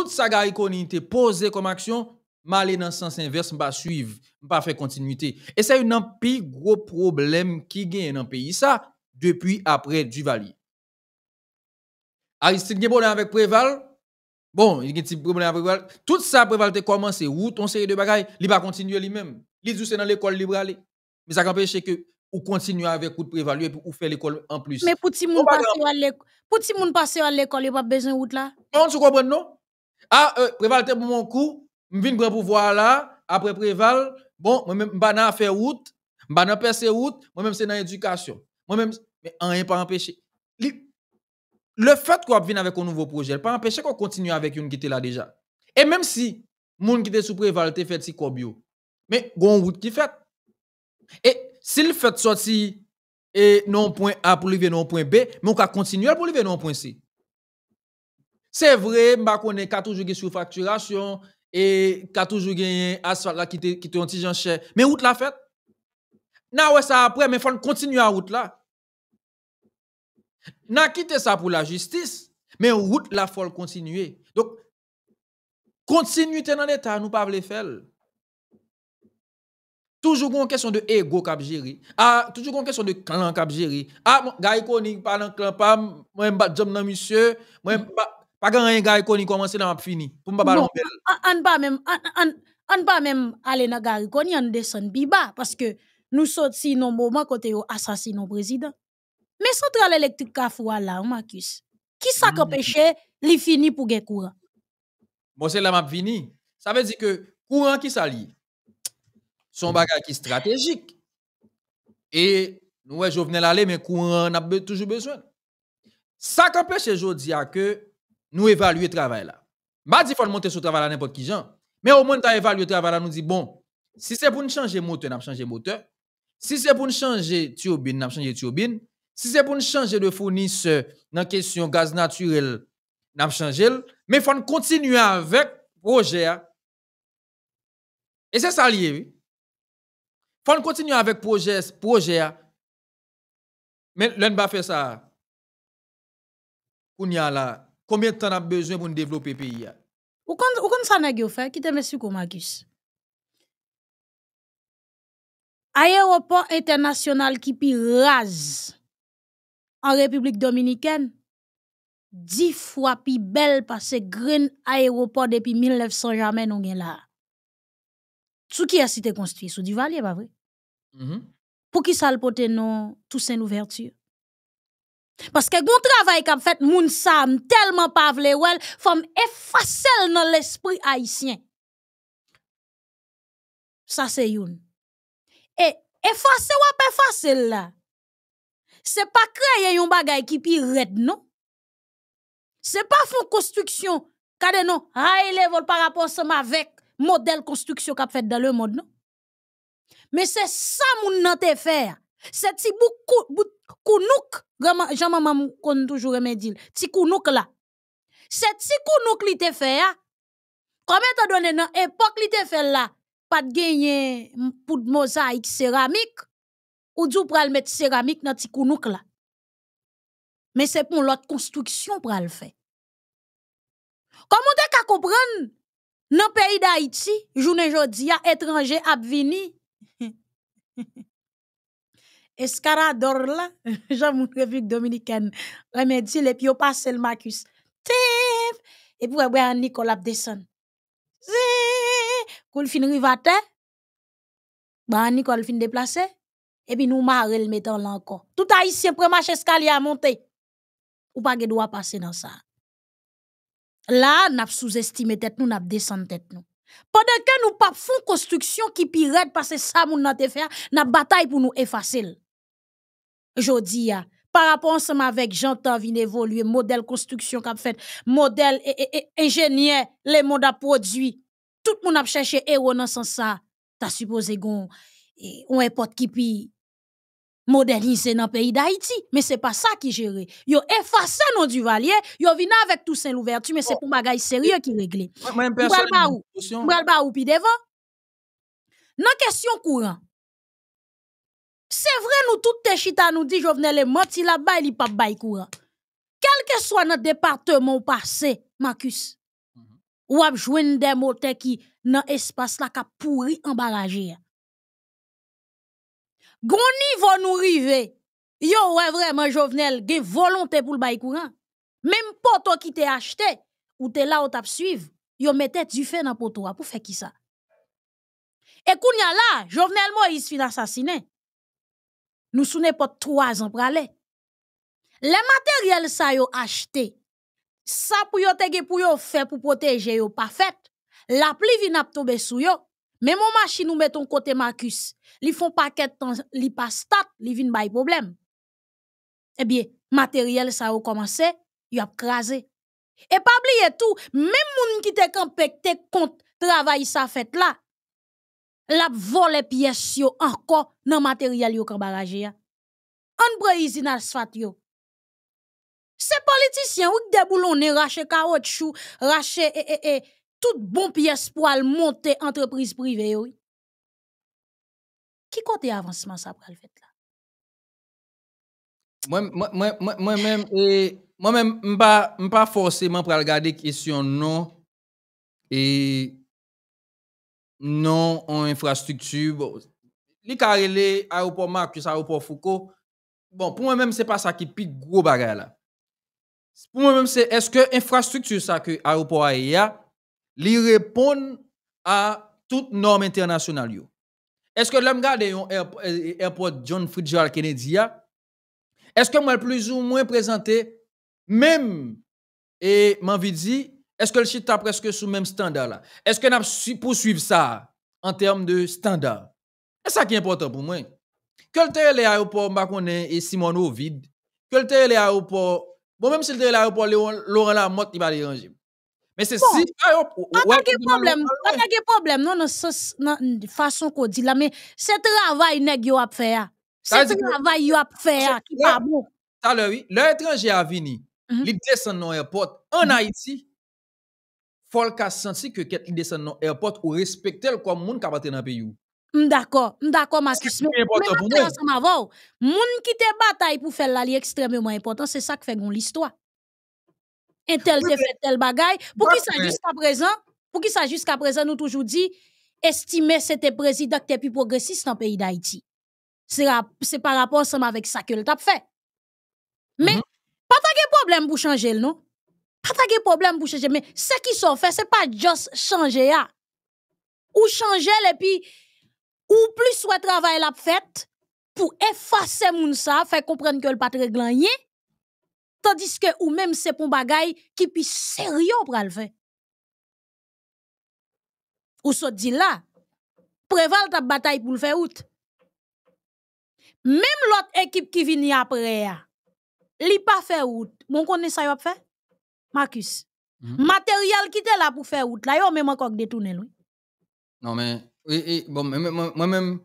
S2: tout ça qui a été posé comme action malé dans le sens inverse pas suivre pas faire continuité et c'est un plus gros problème qui gagne dans pays ça depuis après Duvalier Aristide gagne bon avec Préval bon il gagne petit problème avec Préval tout ça Préval te commencé ou ton série de bagaille il va continuer lui-même il dit c'est dans l'école libre mais ça empêche que ou continuer avec coup de prévaluer ou faire l'école en plus. Mais
S1: pour tout le monde passer à l'école, il n'y a pas besoin de route là. Non, tu comprends,
S2: non? Ah, euh, Préval mon coup, je viens prendre pouvoir là, après Préval, bon, moi-même, je vais faire route, je vais route, moi-même, c'est dans l'éducation. Moi-même, mais rien pas empêché. Le fait qu'on vienne avec un nouveau projet, pas empêcher qu'on continue avec une qui était là déjà. Et même si, moun qui était sous Préval, te fait si kobio, mais gon route qui fait. Et s'il fait sorti et non point A pour venir non point B, mais on va continuer pour venir non point C. C'est vrai, m'a connaît qu'a toujours une facturation et qu'a toujours gagné asphalte là qui te un petit cher. Mais route la fête. Na ouais ça après mais faut continuer à route là. Na quitté ça pour la justice, mais route la faut continuer. Donc continuité dans l'état nous pas les faire. Toujours une question de ego a géré. Ah, toujours une question de clan cap géré. Ah, gars, il connaît pas clan pas, moi pas monsieur, moi pas pas quand un gars qui commence dans m'a fini. On ne
S1: même pas même aller dans gare Koni on descend biba parce que nous sorti non moment côté yo assassinat président. Mais centrale électrique Kafoua là oh, Marcus. Qui ça mm. qu'empêche li fini pour gen courant?
S2: Bon c'est la map fini. Ça veut dire que courant qui s'allie son bagage qui stratégique. Et nous, je venais l'aller, mais courant, n'a a toujours besoin. Ça qu'empêche aujourd'hui à que nous évaluer le travail là. Bah, dis faut monter sur le travail à n'importe qui gens. Mais au moins, tu as évalué le travail là, nous dit bon, si c'est pour nous changer moteur, nous changer moteur. Si c'est pour nous changer turbine, nous changer turbine. Si c'est pour nous changer de fournisseur dans la question gaz naturel, nous changer. Mais il faut continuer avec le projet. Et c'est ça lié. Oui? faut continuer avec le projet, projet. Mais l'un va faire ça. Kounia là, Koumye tan ap bezwen moun devlopi pi ya?
S1: Ou kon sa nagyo fè? Kite mè sikou, Markus. Ayéroport etèrnasyonal ki pi raz an Republik Dominikèn di fwa pi bel pa se grin ayéroport depi 1900 jamè nou gen la. Tsu ki asite konstituye sou di valye, pa vre? Mm-hmm. Pou ki sal pote nou tousen ouverture? Paske goun travay kap fet moun sam telman pa vle wel, fom efasel nan l'esprit haisyen. Sa se yon. E, efase wap efase la. Se pa kreye yon bagay ki pi red, no? Se pa foun konstruksyon kade non high non? ah, level par rapport seman vek model konstruksyon kap fet dan le mod, no? Me se sa moun nan te fer. Se ti bout Kounouk, jan mamam kon toujou remedil, ti kounouk la. Se ti kounouk li te fe ya, kome ta donen nan epok li te fe la, pat genyen mpoud mosaik seramik, ou djou pral met seramik nan ti kounouk la. Men se pon lot konstruksyon pral fe. Kome te ka koupren nan peyi da Haiti, jounen jodi ya etranje ap vini. Escarador là j'ai moun République dominicaine remedil les pio passe le Marcus. Tif! puis, puis, Nicolas Nicolas un Nicolas Zee! Koul fin rivate, bah, Nicolas fin déplacé. fin puis, nous nou le le là encore. Tout a un premier escalier à monter. Ou pa dans passer dans ça. Là, sous-estimé tête tête, nous nap descendu tête nous. Pendant que nous pas font construction qui pirate parce que ça moun n'a te faire, n'a bataille pour nous effacer jodi Par rapport ensemble avec j'entends vin évoluer, modèle construction qu'a fait, modèle ingénieur, les monde a produit. Tout le monde a cherché héros dans sens ça. T'as supposé qu'on on importe qui puis moderniser dans le pays d'Haïti. Mais c'est pas ça qui gère. Yo effacé non du valier, yo vina avec tout saint l'ouverture, mais c'est oh. pour bagaille sérieux qui régler Non, devant. Dans question courant, c'est vrai, nous tous tes chitans, nous dit, Jovenel le menti là bas, il n'y pas courant. Quel que soit notre département passé, Marcus, mhm. Ou ou des mots qui, dans espace là, qui a pourri en barrage. va niveau nous river yo, ouais, vraiment, Jovenel, volonté pour le courant. Même poteau qui t'es acheté, ou t'es là, ou t'as suivi, yo mettait du feu dans toi. Ah, pour faire qui ça? Et a là, Jovenel Moïse fin assassiné nous sommes pas trois ans pour aller. Les matériels ça yo acheté, ça pour yo que pour yo fait pour protéger yo pas fait. La pluie vient à tomber sur yo. Mais mon machine nous mettons côté Marcus. Ils font de temps, li pas stat, li pas bay problème. Eh bien, matériel ça a commencé, ils a crasé. Et pas oublier tout, même moun qui te campé te compte travail ça fait là. lap vo le piyes yo anko nan materyal yo kabaraje ya? An brey izi nan sfat yo. Se politisyen wik debou lonen rache karot shoe, rache e, eh, e, eh, e, eh, tout bon piyes pou al monte entrepriz prive yo, ki kote avanseman sa pral vek la?
S2: Mwen, mwen, mwen, mwen, mwen, mwen mwen mpa forceman pral gade kisyon non e non en infrastructure. Les carrés, l'aéroport Marcus, l'aéroport Foucault. Bon, pour moi-même, ce n'est pas ça qui pique gros bagarre là. Pour moi-même, c'est est-ce que l'infrastructure, ça que aéroport AIA, répond à toutes normes internationales Est-ce que l'homme garde un eh, John Fitzgerald Kennedy Est-ce que moi plus ou moins présenté même et m'envie dit est-ce que le chita presque sous même standard là? Est-ce que nous poursuivre ça en termes de standard? C'est ça qui est important pour moi. Que le l'aéroport Mbakone et Simon Ovid. vide. Que le l'aéroport. Bon, même si le l'aéroport Laurent Lamotte, il va déranger. Mais c'est si aéroport. Ah, oh, oh, pas oh, de problème.
S1: Pas de problème. Non, non, façon qu'on dit là. Mais c'est travail que vous avez fait. C'est travail que vous avez fait
S2: qui pas bon. Tout à l'heure, oui. L'étranger a venu. Mm-hmm. Il descend dans l'aéroport en mm-hmm. Haïti folk a senti que quelqu'un descend dans l'aéroport ou respecter comme monde qui a dans le pays.
S1: D'accord, d'accord, Marcus. Mais ensemble Le monde qui te bataille pour faire l'allié extrêmement important, c'est ça qui fait l'histoire. Et tel te fait tel bagaille. Pour qui ça jusqu'à présent, pour qui ça jusqu'à présent, nous toujours dit, estimer c'était président qui était plus progressiste dans le pays d'Haïti. C'est par rapport à avec ça que le tap fait. Mais, mhm. pas de problème pour changer, non? Pas de problème pour changer, mais ce qui sont fait, c'est pas juste changer hein. Ou changer et puis ou plus soit travail la fête pour effacer moun ça, faire comprendre que le pas très tandis que ou même c'est pour bagay qui puis sérieux pour le faire. Ou se dit là, prévalent ta bataille pour le faire out. Même l'autre équipe qui vient après, li pas fait out. Mon ça y a fait? Marcus, mhm. matériel qui était là pour faire route, là, yo même encore détourné, lui.
S2: Non, mais, oui, bon, moi-même,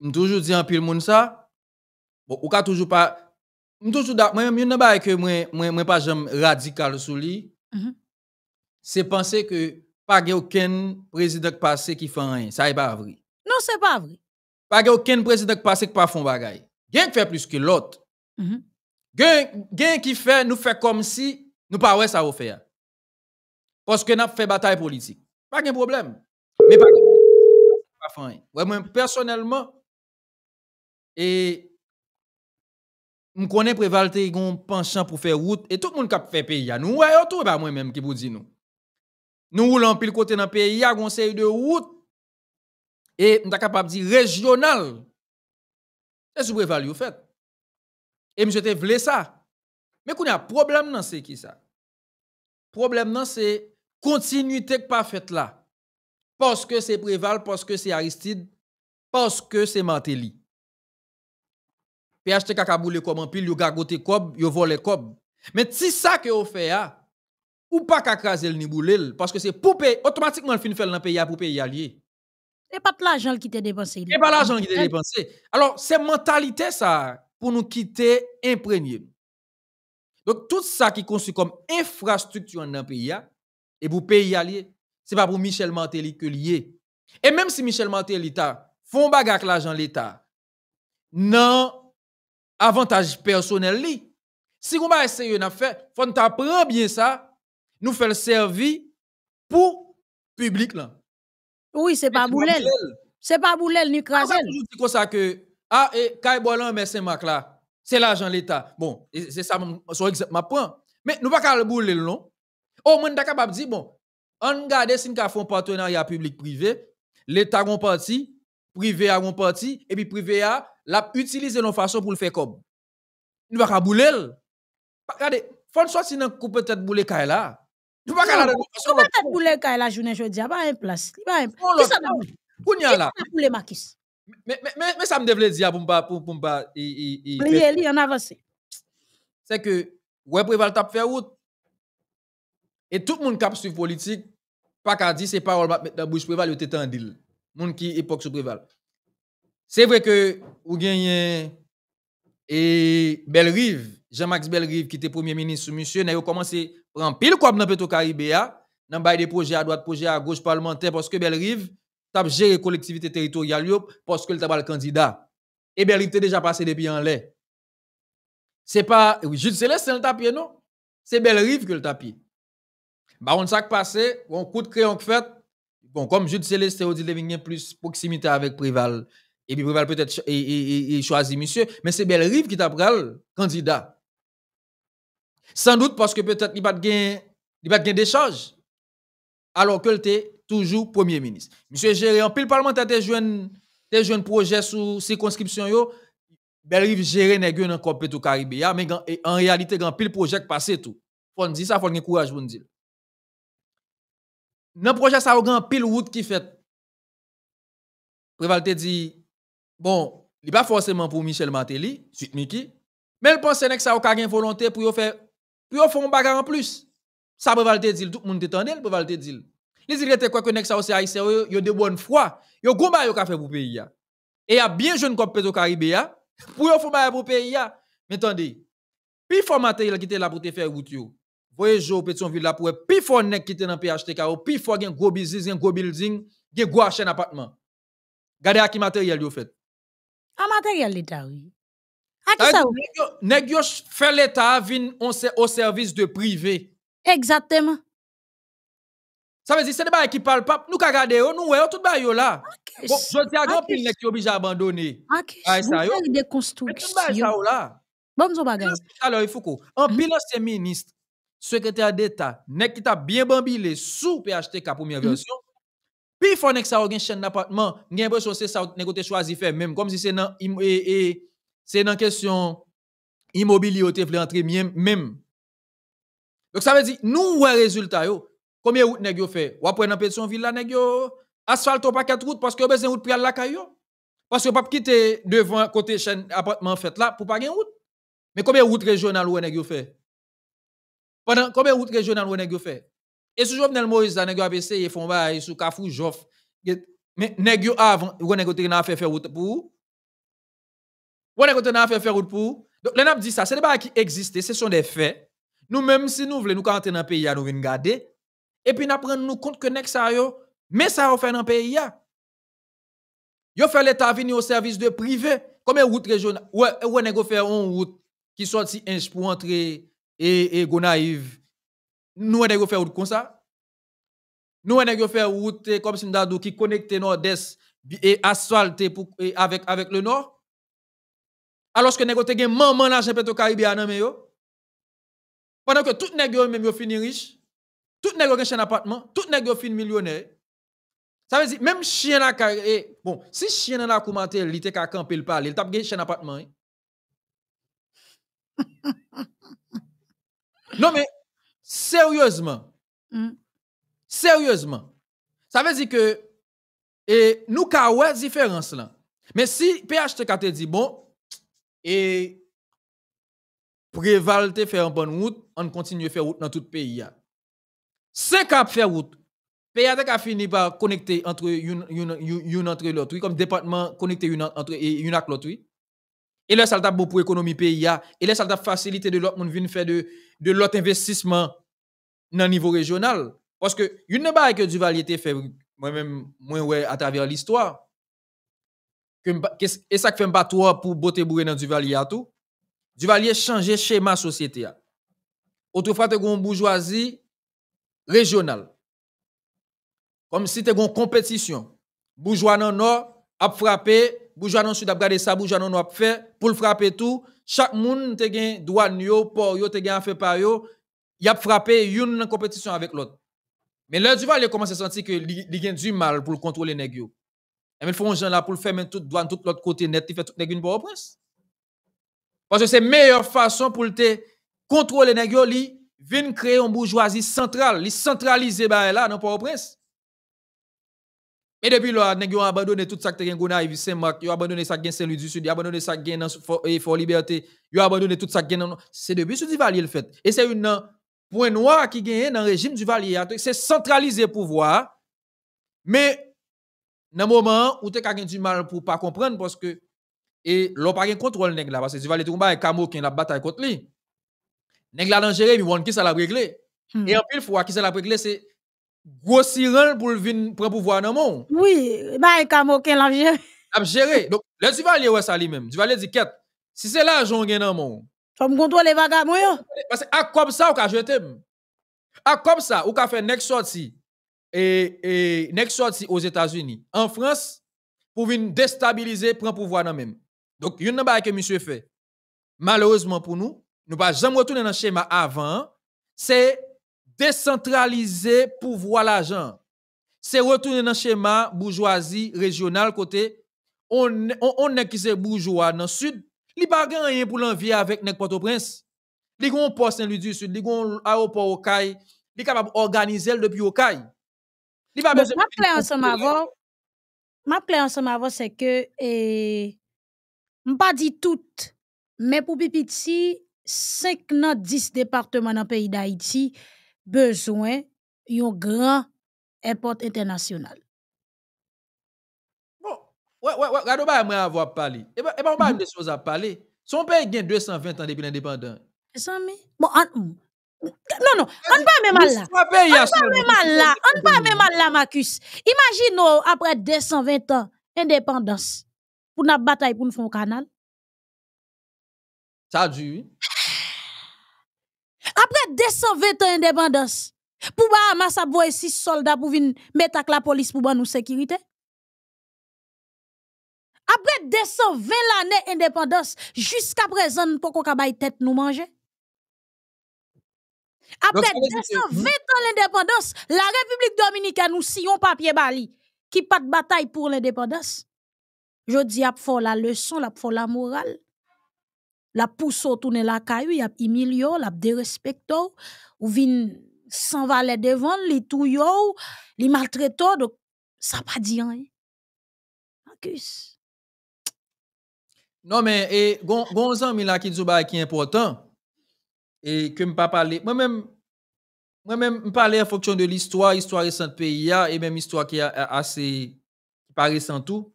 S2: je toujours dit en pile monde ça, bon, ou toujours pas, je toujours moi-même, une pas que moi, moi, pas jamais radical sur lui, mhm. c'est penser que pas aucun président passé qui fait rien. Ça n'est pas vrai. Non, c'est pas vrai. Pas aucun président passé qui pas font bagaille. Gain qui fait plus que l'autre. Mm qui fait, nous fait comme si nous pas faire ça faire. Hein. Parce que n'a fait bataille politique. Pas de problème. Mais pas de problème. Ouais, moi personnellement et je connais prévalté un penchant pour faire route et tout le monde qui fait pays nous ouais tout pas bah, moi même qui vous dit nous. Nous roulons pile côté dans pays a un série de route et on capable de dire régional. C'est ce que vous fait. Et monsieur te voulez ça. Mais qu'on a problème dans c'est qui ça? Problème c'est c'est continuité pas faite là. Parce que c'est Préval, parce que c'est Aristide, parce que c'est Mantelli. PHT kakaboule comme en pile, yo gagote kob, yo vole cob Mais si ça que vous fait ah, ou pas kakazel ni boulel, parce que c'est poupé, automatiquement le fin fait dans pays ah, pour payer allié.
S1: Et pas l'argent qui te dépensé. n'est pas l'argent qui te dépensé.
S2: Alors, c'est mentalité ça, pour nous quitter imprégné. Donc, tout ça qui construit comme infrastructure dans le pays, et pour pays allié, ce n'est pas pour Michel Mantelli que lié. Et même si Michel Mantelli a bagarre bagage l'argent l'État, non avantage personnel Si vous avez de faire, il faut apprendre bien ça, nous faire servir pour le public là.
S1: Oui, c'est pas boulel.
S2: C'est pas boulel ni crasel. Je dis comme ça que ah et Kaibolan mais c'est là. C'est l'argent l'État. Bon, c'est ça mon point. Mais nous pas le bouler non. Au moins capable dire bon, on garde si nous un partenariat public privé, l'État a parti, privé a un parti et puis privé a l'a utiliser nos façon pour le faire comme. Nous pas le bouler. Regardez, faut si peut-être bouler là. Nous pas la
S1: là journée pas en place, pas place.
S2: Mais, mais, ça me devait dire pour pas pour, pour pas et en avance. C'est que ouais préval t'a faire route. Et tout le monde qui suit politique pas qu'à dire ces paroles mettre dans bouche préval était en deal. Monde qui époque sous préval. C'est vrai que ou gagne et Belrive, Jean-Max Belrive qui était premier ministre sous monsieur, n'a commencé prendre pile comme dans Petro Caribéa, dans bail des projets à droite, projet à gauche parlementaire parce que Belrive gérer géré collectivité territoriale parce que t'a le candidat. Et eh bien, il déjà passé depuis en l'air. C'est pas oui, Jules Céleste c'est le tapis, non. C'est Belle Rive que le tapis. Bah on s'est passé, on coup de crayon Bon comme Jules Céleste c'est dit plus proximité avec Prival et puis Prival peut-être et, choisit monsieur, mais c'est Belle Rive qui t'a le candidat. Sans doute parce que peut-être il pas de gain, il pas de gain Alors que le toujours premier ministre. Monsieur Géré, en pile parlementaire des jeunes, joué jeunes projets sous circonscription, yo, Belrive géré nèg dans Corp tout Caribéa, mais en réalité, grand pile projet passé tout. Faut dire ça, faut gen courage pour dire. Dans projet ça, grand pile route qui fait. Prévalte dit bon, il pas forcément pour Michel Matéli, suite Miki, mais il pense que ça a une volonté pour faire pour faire un bagarre en plus. Ça Prévalte dit tout le monde t'étendait, Prévalte dit. Les Irlandais, quoi que nek ça, c'est haïtien, yo de bonne foi. Yo gomba yo ka fait pour pays Et y a bien jeune comme Pedro Caribéa, pour yo font pour pays Mais attendez, puis fort matériel qui était là pour te faire route yo. Voyez Jo Pétionville là pour puis fort nek qui était dans PHTK, puis fort gen gros business, gen gros building, gen gros achat appartement. Gardez à qui matériel yo fait.
S1: À ah, matériel l'État oui. À qui ça ou?
S2: Nèg yo fait l'État vin au service de privé. Exactement. Ça veut dire c'est des gens qui parlent pas. Nous on oh, nous ouais, oh, tout bail oh, là. je dis à grand pile qui obligé à abandonner. Ah ça yo. Des constructions. Tout bail là. Bon son bagage. Alors il faut que en mhm. pile ancien ministre, secrétaire d'État, n'est qui t'a bien bambilé sous PHTK première mhm. version. Puis il faut que ça une chaîne d'appartement, j'ai l'impression c'est ça nèg choisir faire même comme si c'est dans et c'est dans question immobilier tu voulais entrer même. Donc ça veut dire nous ouais résultat yo. Combien de routes nèg yo fait? Ou après dans ville là nèg yo asphalte pas quatre route parce que a besoin route pour la caillou. Parce que pas quitter devant côté chaîne appartement fait là pour pas gain route. Mais combien de routes régionales ou nèg fait? Pendant combien de routes régionales ou nèg fait? Et si Jovenel Moïse là nèg yo a essayé font bail sous Kafou Joff. Mais nèg yo avant ou nèg yo te a faire faire route pour ou nèg yo te na faire faire route pour donc, les a dit ça, ce n'est pas qui existe, ce sont des faits. Nous, même si nous voulons nous dans un pays, nous voulons garder, et puis nous prenons compte que nek ça mais ça fait dans le pays Ils Yo fait l'état venir au service de privé. comme une route régionale ouais ouais nego fait une route qui de inch pour entrer et et Gonaïve. Nous nego fait route comme ça. Nous faire une route eh, comme si qui connecte nord-est et asphalte pour et eh, avec avec le nord. Alors que nego te gen maman l'argent pétrole caribéen nan yo. Pendant que tout nego même yo fini riche. Tout nèg gen chien appartement, tout nèg fin millionnaire. Ça veut dire même chien la eh, bon, si chien la commenté, il était ka camper le parler, il t'a gen chien appartement. Hein. non mais sérieusement. Mm. Sérieusement. Ça veut dire que eh, nous avons une différence là. Mais si PHTK te dit bon et eh, préval te en bonne route, on continue faire route dans tout le pays. 5 ans faire route. Pays a fini par connecter entre une, entre l'autre, oui, comme département connecté une entre une avec l'autre. Oui. Et là, ça t'a pour l'économie pays. Ah. Et là, ça a facilité de l'autre monde venir faire de, de l'autre investissement dans le niveau régional. Parce que une pas que Duvalier fait moi-même, moi, ouais, à travers l'histoire. Et ça que fait un bateau pour botter bourré dans Duvalier à tout. Duvalier changer schéma société. Ah. Autrefois, tu as une bourgeoisie régional. Comme si tu une compétition. Bourgeois dans le nord, a frappé, bourgeois dans le sud, a gardé ça, bourgeois dans le nord, fait, pour frapper tout. Chaque monde te gen droit, yo, port yo, te gen fait par yo, il a frappé une compétition avec l'autre. Mais là, tu vas il commencer à sentir que il a du mal pour contrôler nèg yo. Et faut un gens là pour le faire mais tout tout l'autre côté net, il fait tout nèg une bonne prince. Parce que c'est meilleure façon pour te contrôler nèg yo, vin créer une bourgeoisie centrale, li centraliser ba là dans Port-au-Prince. Mais depuis là, nèg abandonné tout ça que gen Gonaïve, Saint-Marc, yo abandonné ça gen Saint-Louis du Sud, yo abandonné ça gen dans eh, Fort Liberté, yo abandonné tout ça gen c'est depuis sous divali le fait. Et c'est une euh, point noir qui gagne dans le régime du Valier, c'est centraliser pouvoir. Mais dans moment où tu as du mal pour pas comprendre parce que et l'on pas de contrôle parce que Duvalier tout combat est camo qui la bataille contre lui. Nèg la dans Jérémy Wan qui ça l'a réglé. Hmm. Et en pile fois qui ça l'a réglé c'est grossirant pour venir prendre pouvoir dans monde. Oui, mais comme aucun l'a Il A géré. Donc le aller ouais ça lui-même. Tu aller dit quête. Si c'est là, j'en viens dans monde. Faut me contrôler vagabond Parce que à comme ça ou ka jeter. À comme ça ou ka fait next sortie et et next sortie aux États-Unis. En France pour venir déstabiliser prendre pouvoir dans même. Donc une bail que monsieur fait. Malheureusement pour nous, nous ne pas jamais retourner dans le schéma avant, c'est décentraliser pouvoir l'argent. C'est retourner dans le schéma bourgeoisie régionale côté on on, est qui c'est bourgeois dans le sud, a pas rien pour l'envie avec nèg Port-au-Prince. un gon port Saint-Louis du Sud, li gon aéroport au Caille, li capable organiser depuis au Caille. a pas besoin de ensemble avant.
S1: Ma ensemble avant, c'est que je eh, ne pas dit tout, mais pour pipiti, 5 nan 10 dans le pays d'Haïti besoin yon gran import international.
S2: Bon, ouais, ouais, ouais, gado ba mwen avwa pali. E de Son pays gen 220 ans depuis l'indépendant. Non, non, mi? Bon, an Non, non, on pa mè mal là. On pa mè mal On an
S1: pa mal la, Makus. imagine après apre 220 ans d'indépendance pou nous batay pou nou fon kanal. Sa du, oui. Après 220 ans d'indépendance, pour Bahamas ça 6 soldats pour venir mettre la police pour nous sécurité. Après 220 ans d'indépendance, jusqu'à présent, nous pouvons pas tête nous manger. Après 220 ans d'indépendance, la République dominicaine nous sillon papier bali qui pas de bataille pour l'indépendance. Je dis faut la leçon, faut la morale la pousse de la il y a humilié, la dérespecté, ou vin s'en valet devant, les touyo, les maltraité, donc ça pas dit rien.
S2: Non mais et gon gon là qui qui important et que me pas parler. Moi même moi même me parler en fonction de l'histoire, histoire récente pays et même l'histoire qui est assez qui paraît sans tout.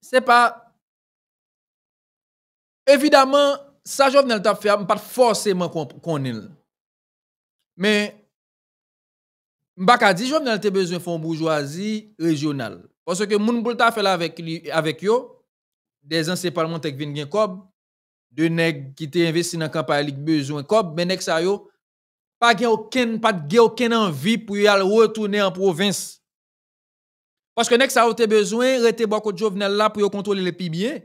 S2: C'est pas Évidemment, ça, je venais le faire, pas forcément qu'on est. Mais, Mbaka dit, je venais le besoin de bourgeoisie régionale. Parce que moun boulta fait là avec lui, avec yo, des anciens parlementaires qui viennent gen de nèg qui te investi dans la campagne besoin kob, mais nèg ça yo, pas besoin aucun, pas de envie pour y retourner en province. Parce que nèg ça a été besoin, de bako là pour contrôler les bien.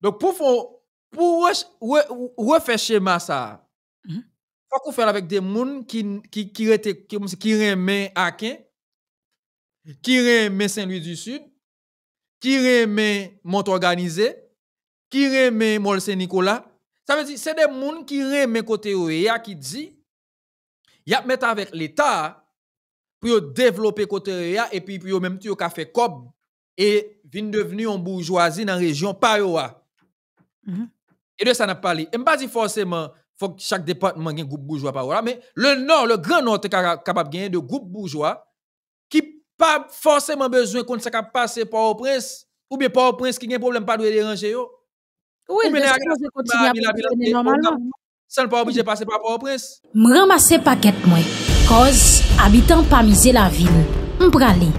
S2: Donc, pour, pour refaire schéma ça, il mhm. faut qu'on fasse avec des gens qui, qui, qui, qui, qui remet à qui Saint-Louis du Sud, qui remet Mont-Organisé, qui remet Mol Saint-Nicolas. Ça veut dire, c'est des gens qui remet côté OEA qui dit, y a mettre avec l'État pour développer côté OEA et puis pour même tu café cob et devenir en bourgeoisie dans la région par Mhm. Et de ça, n'a pas parlé. Et pas forcément, faut que chaque département ait un groupe bourgeois par là, mais le Nord, le Grand Nord, est capable de gagner de groupe bourgeois qui pas forcément besoin de passer par au prince, ou bien par au prince qui a un problème, pas de déranger. Oui, mais continuer à normalement. n'a pas obligé de passer par au prince.
S1: Je ramasse paquet, moi, cause habitant pas misé la ville. Je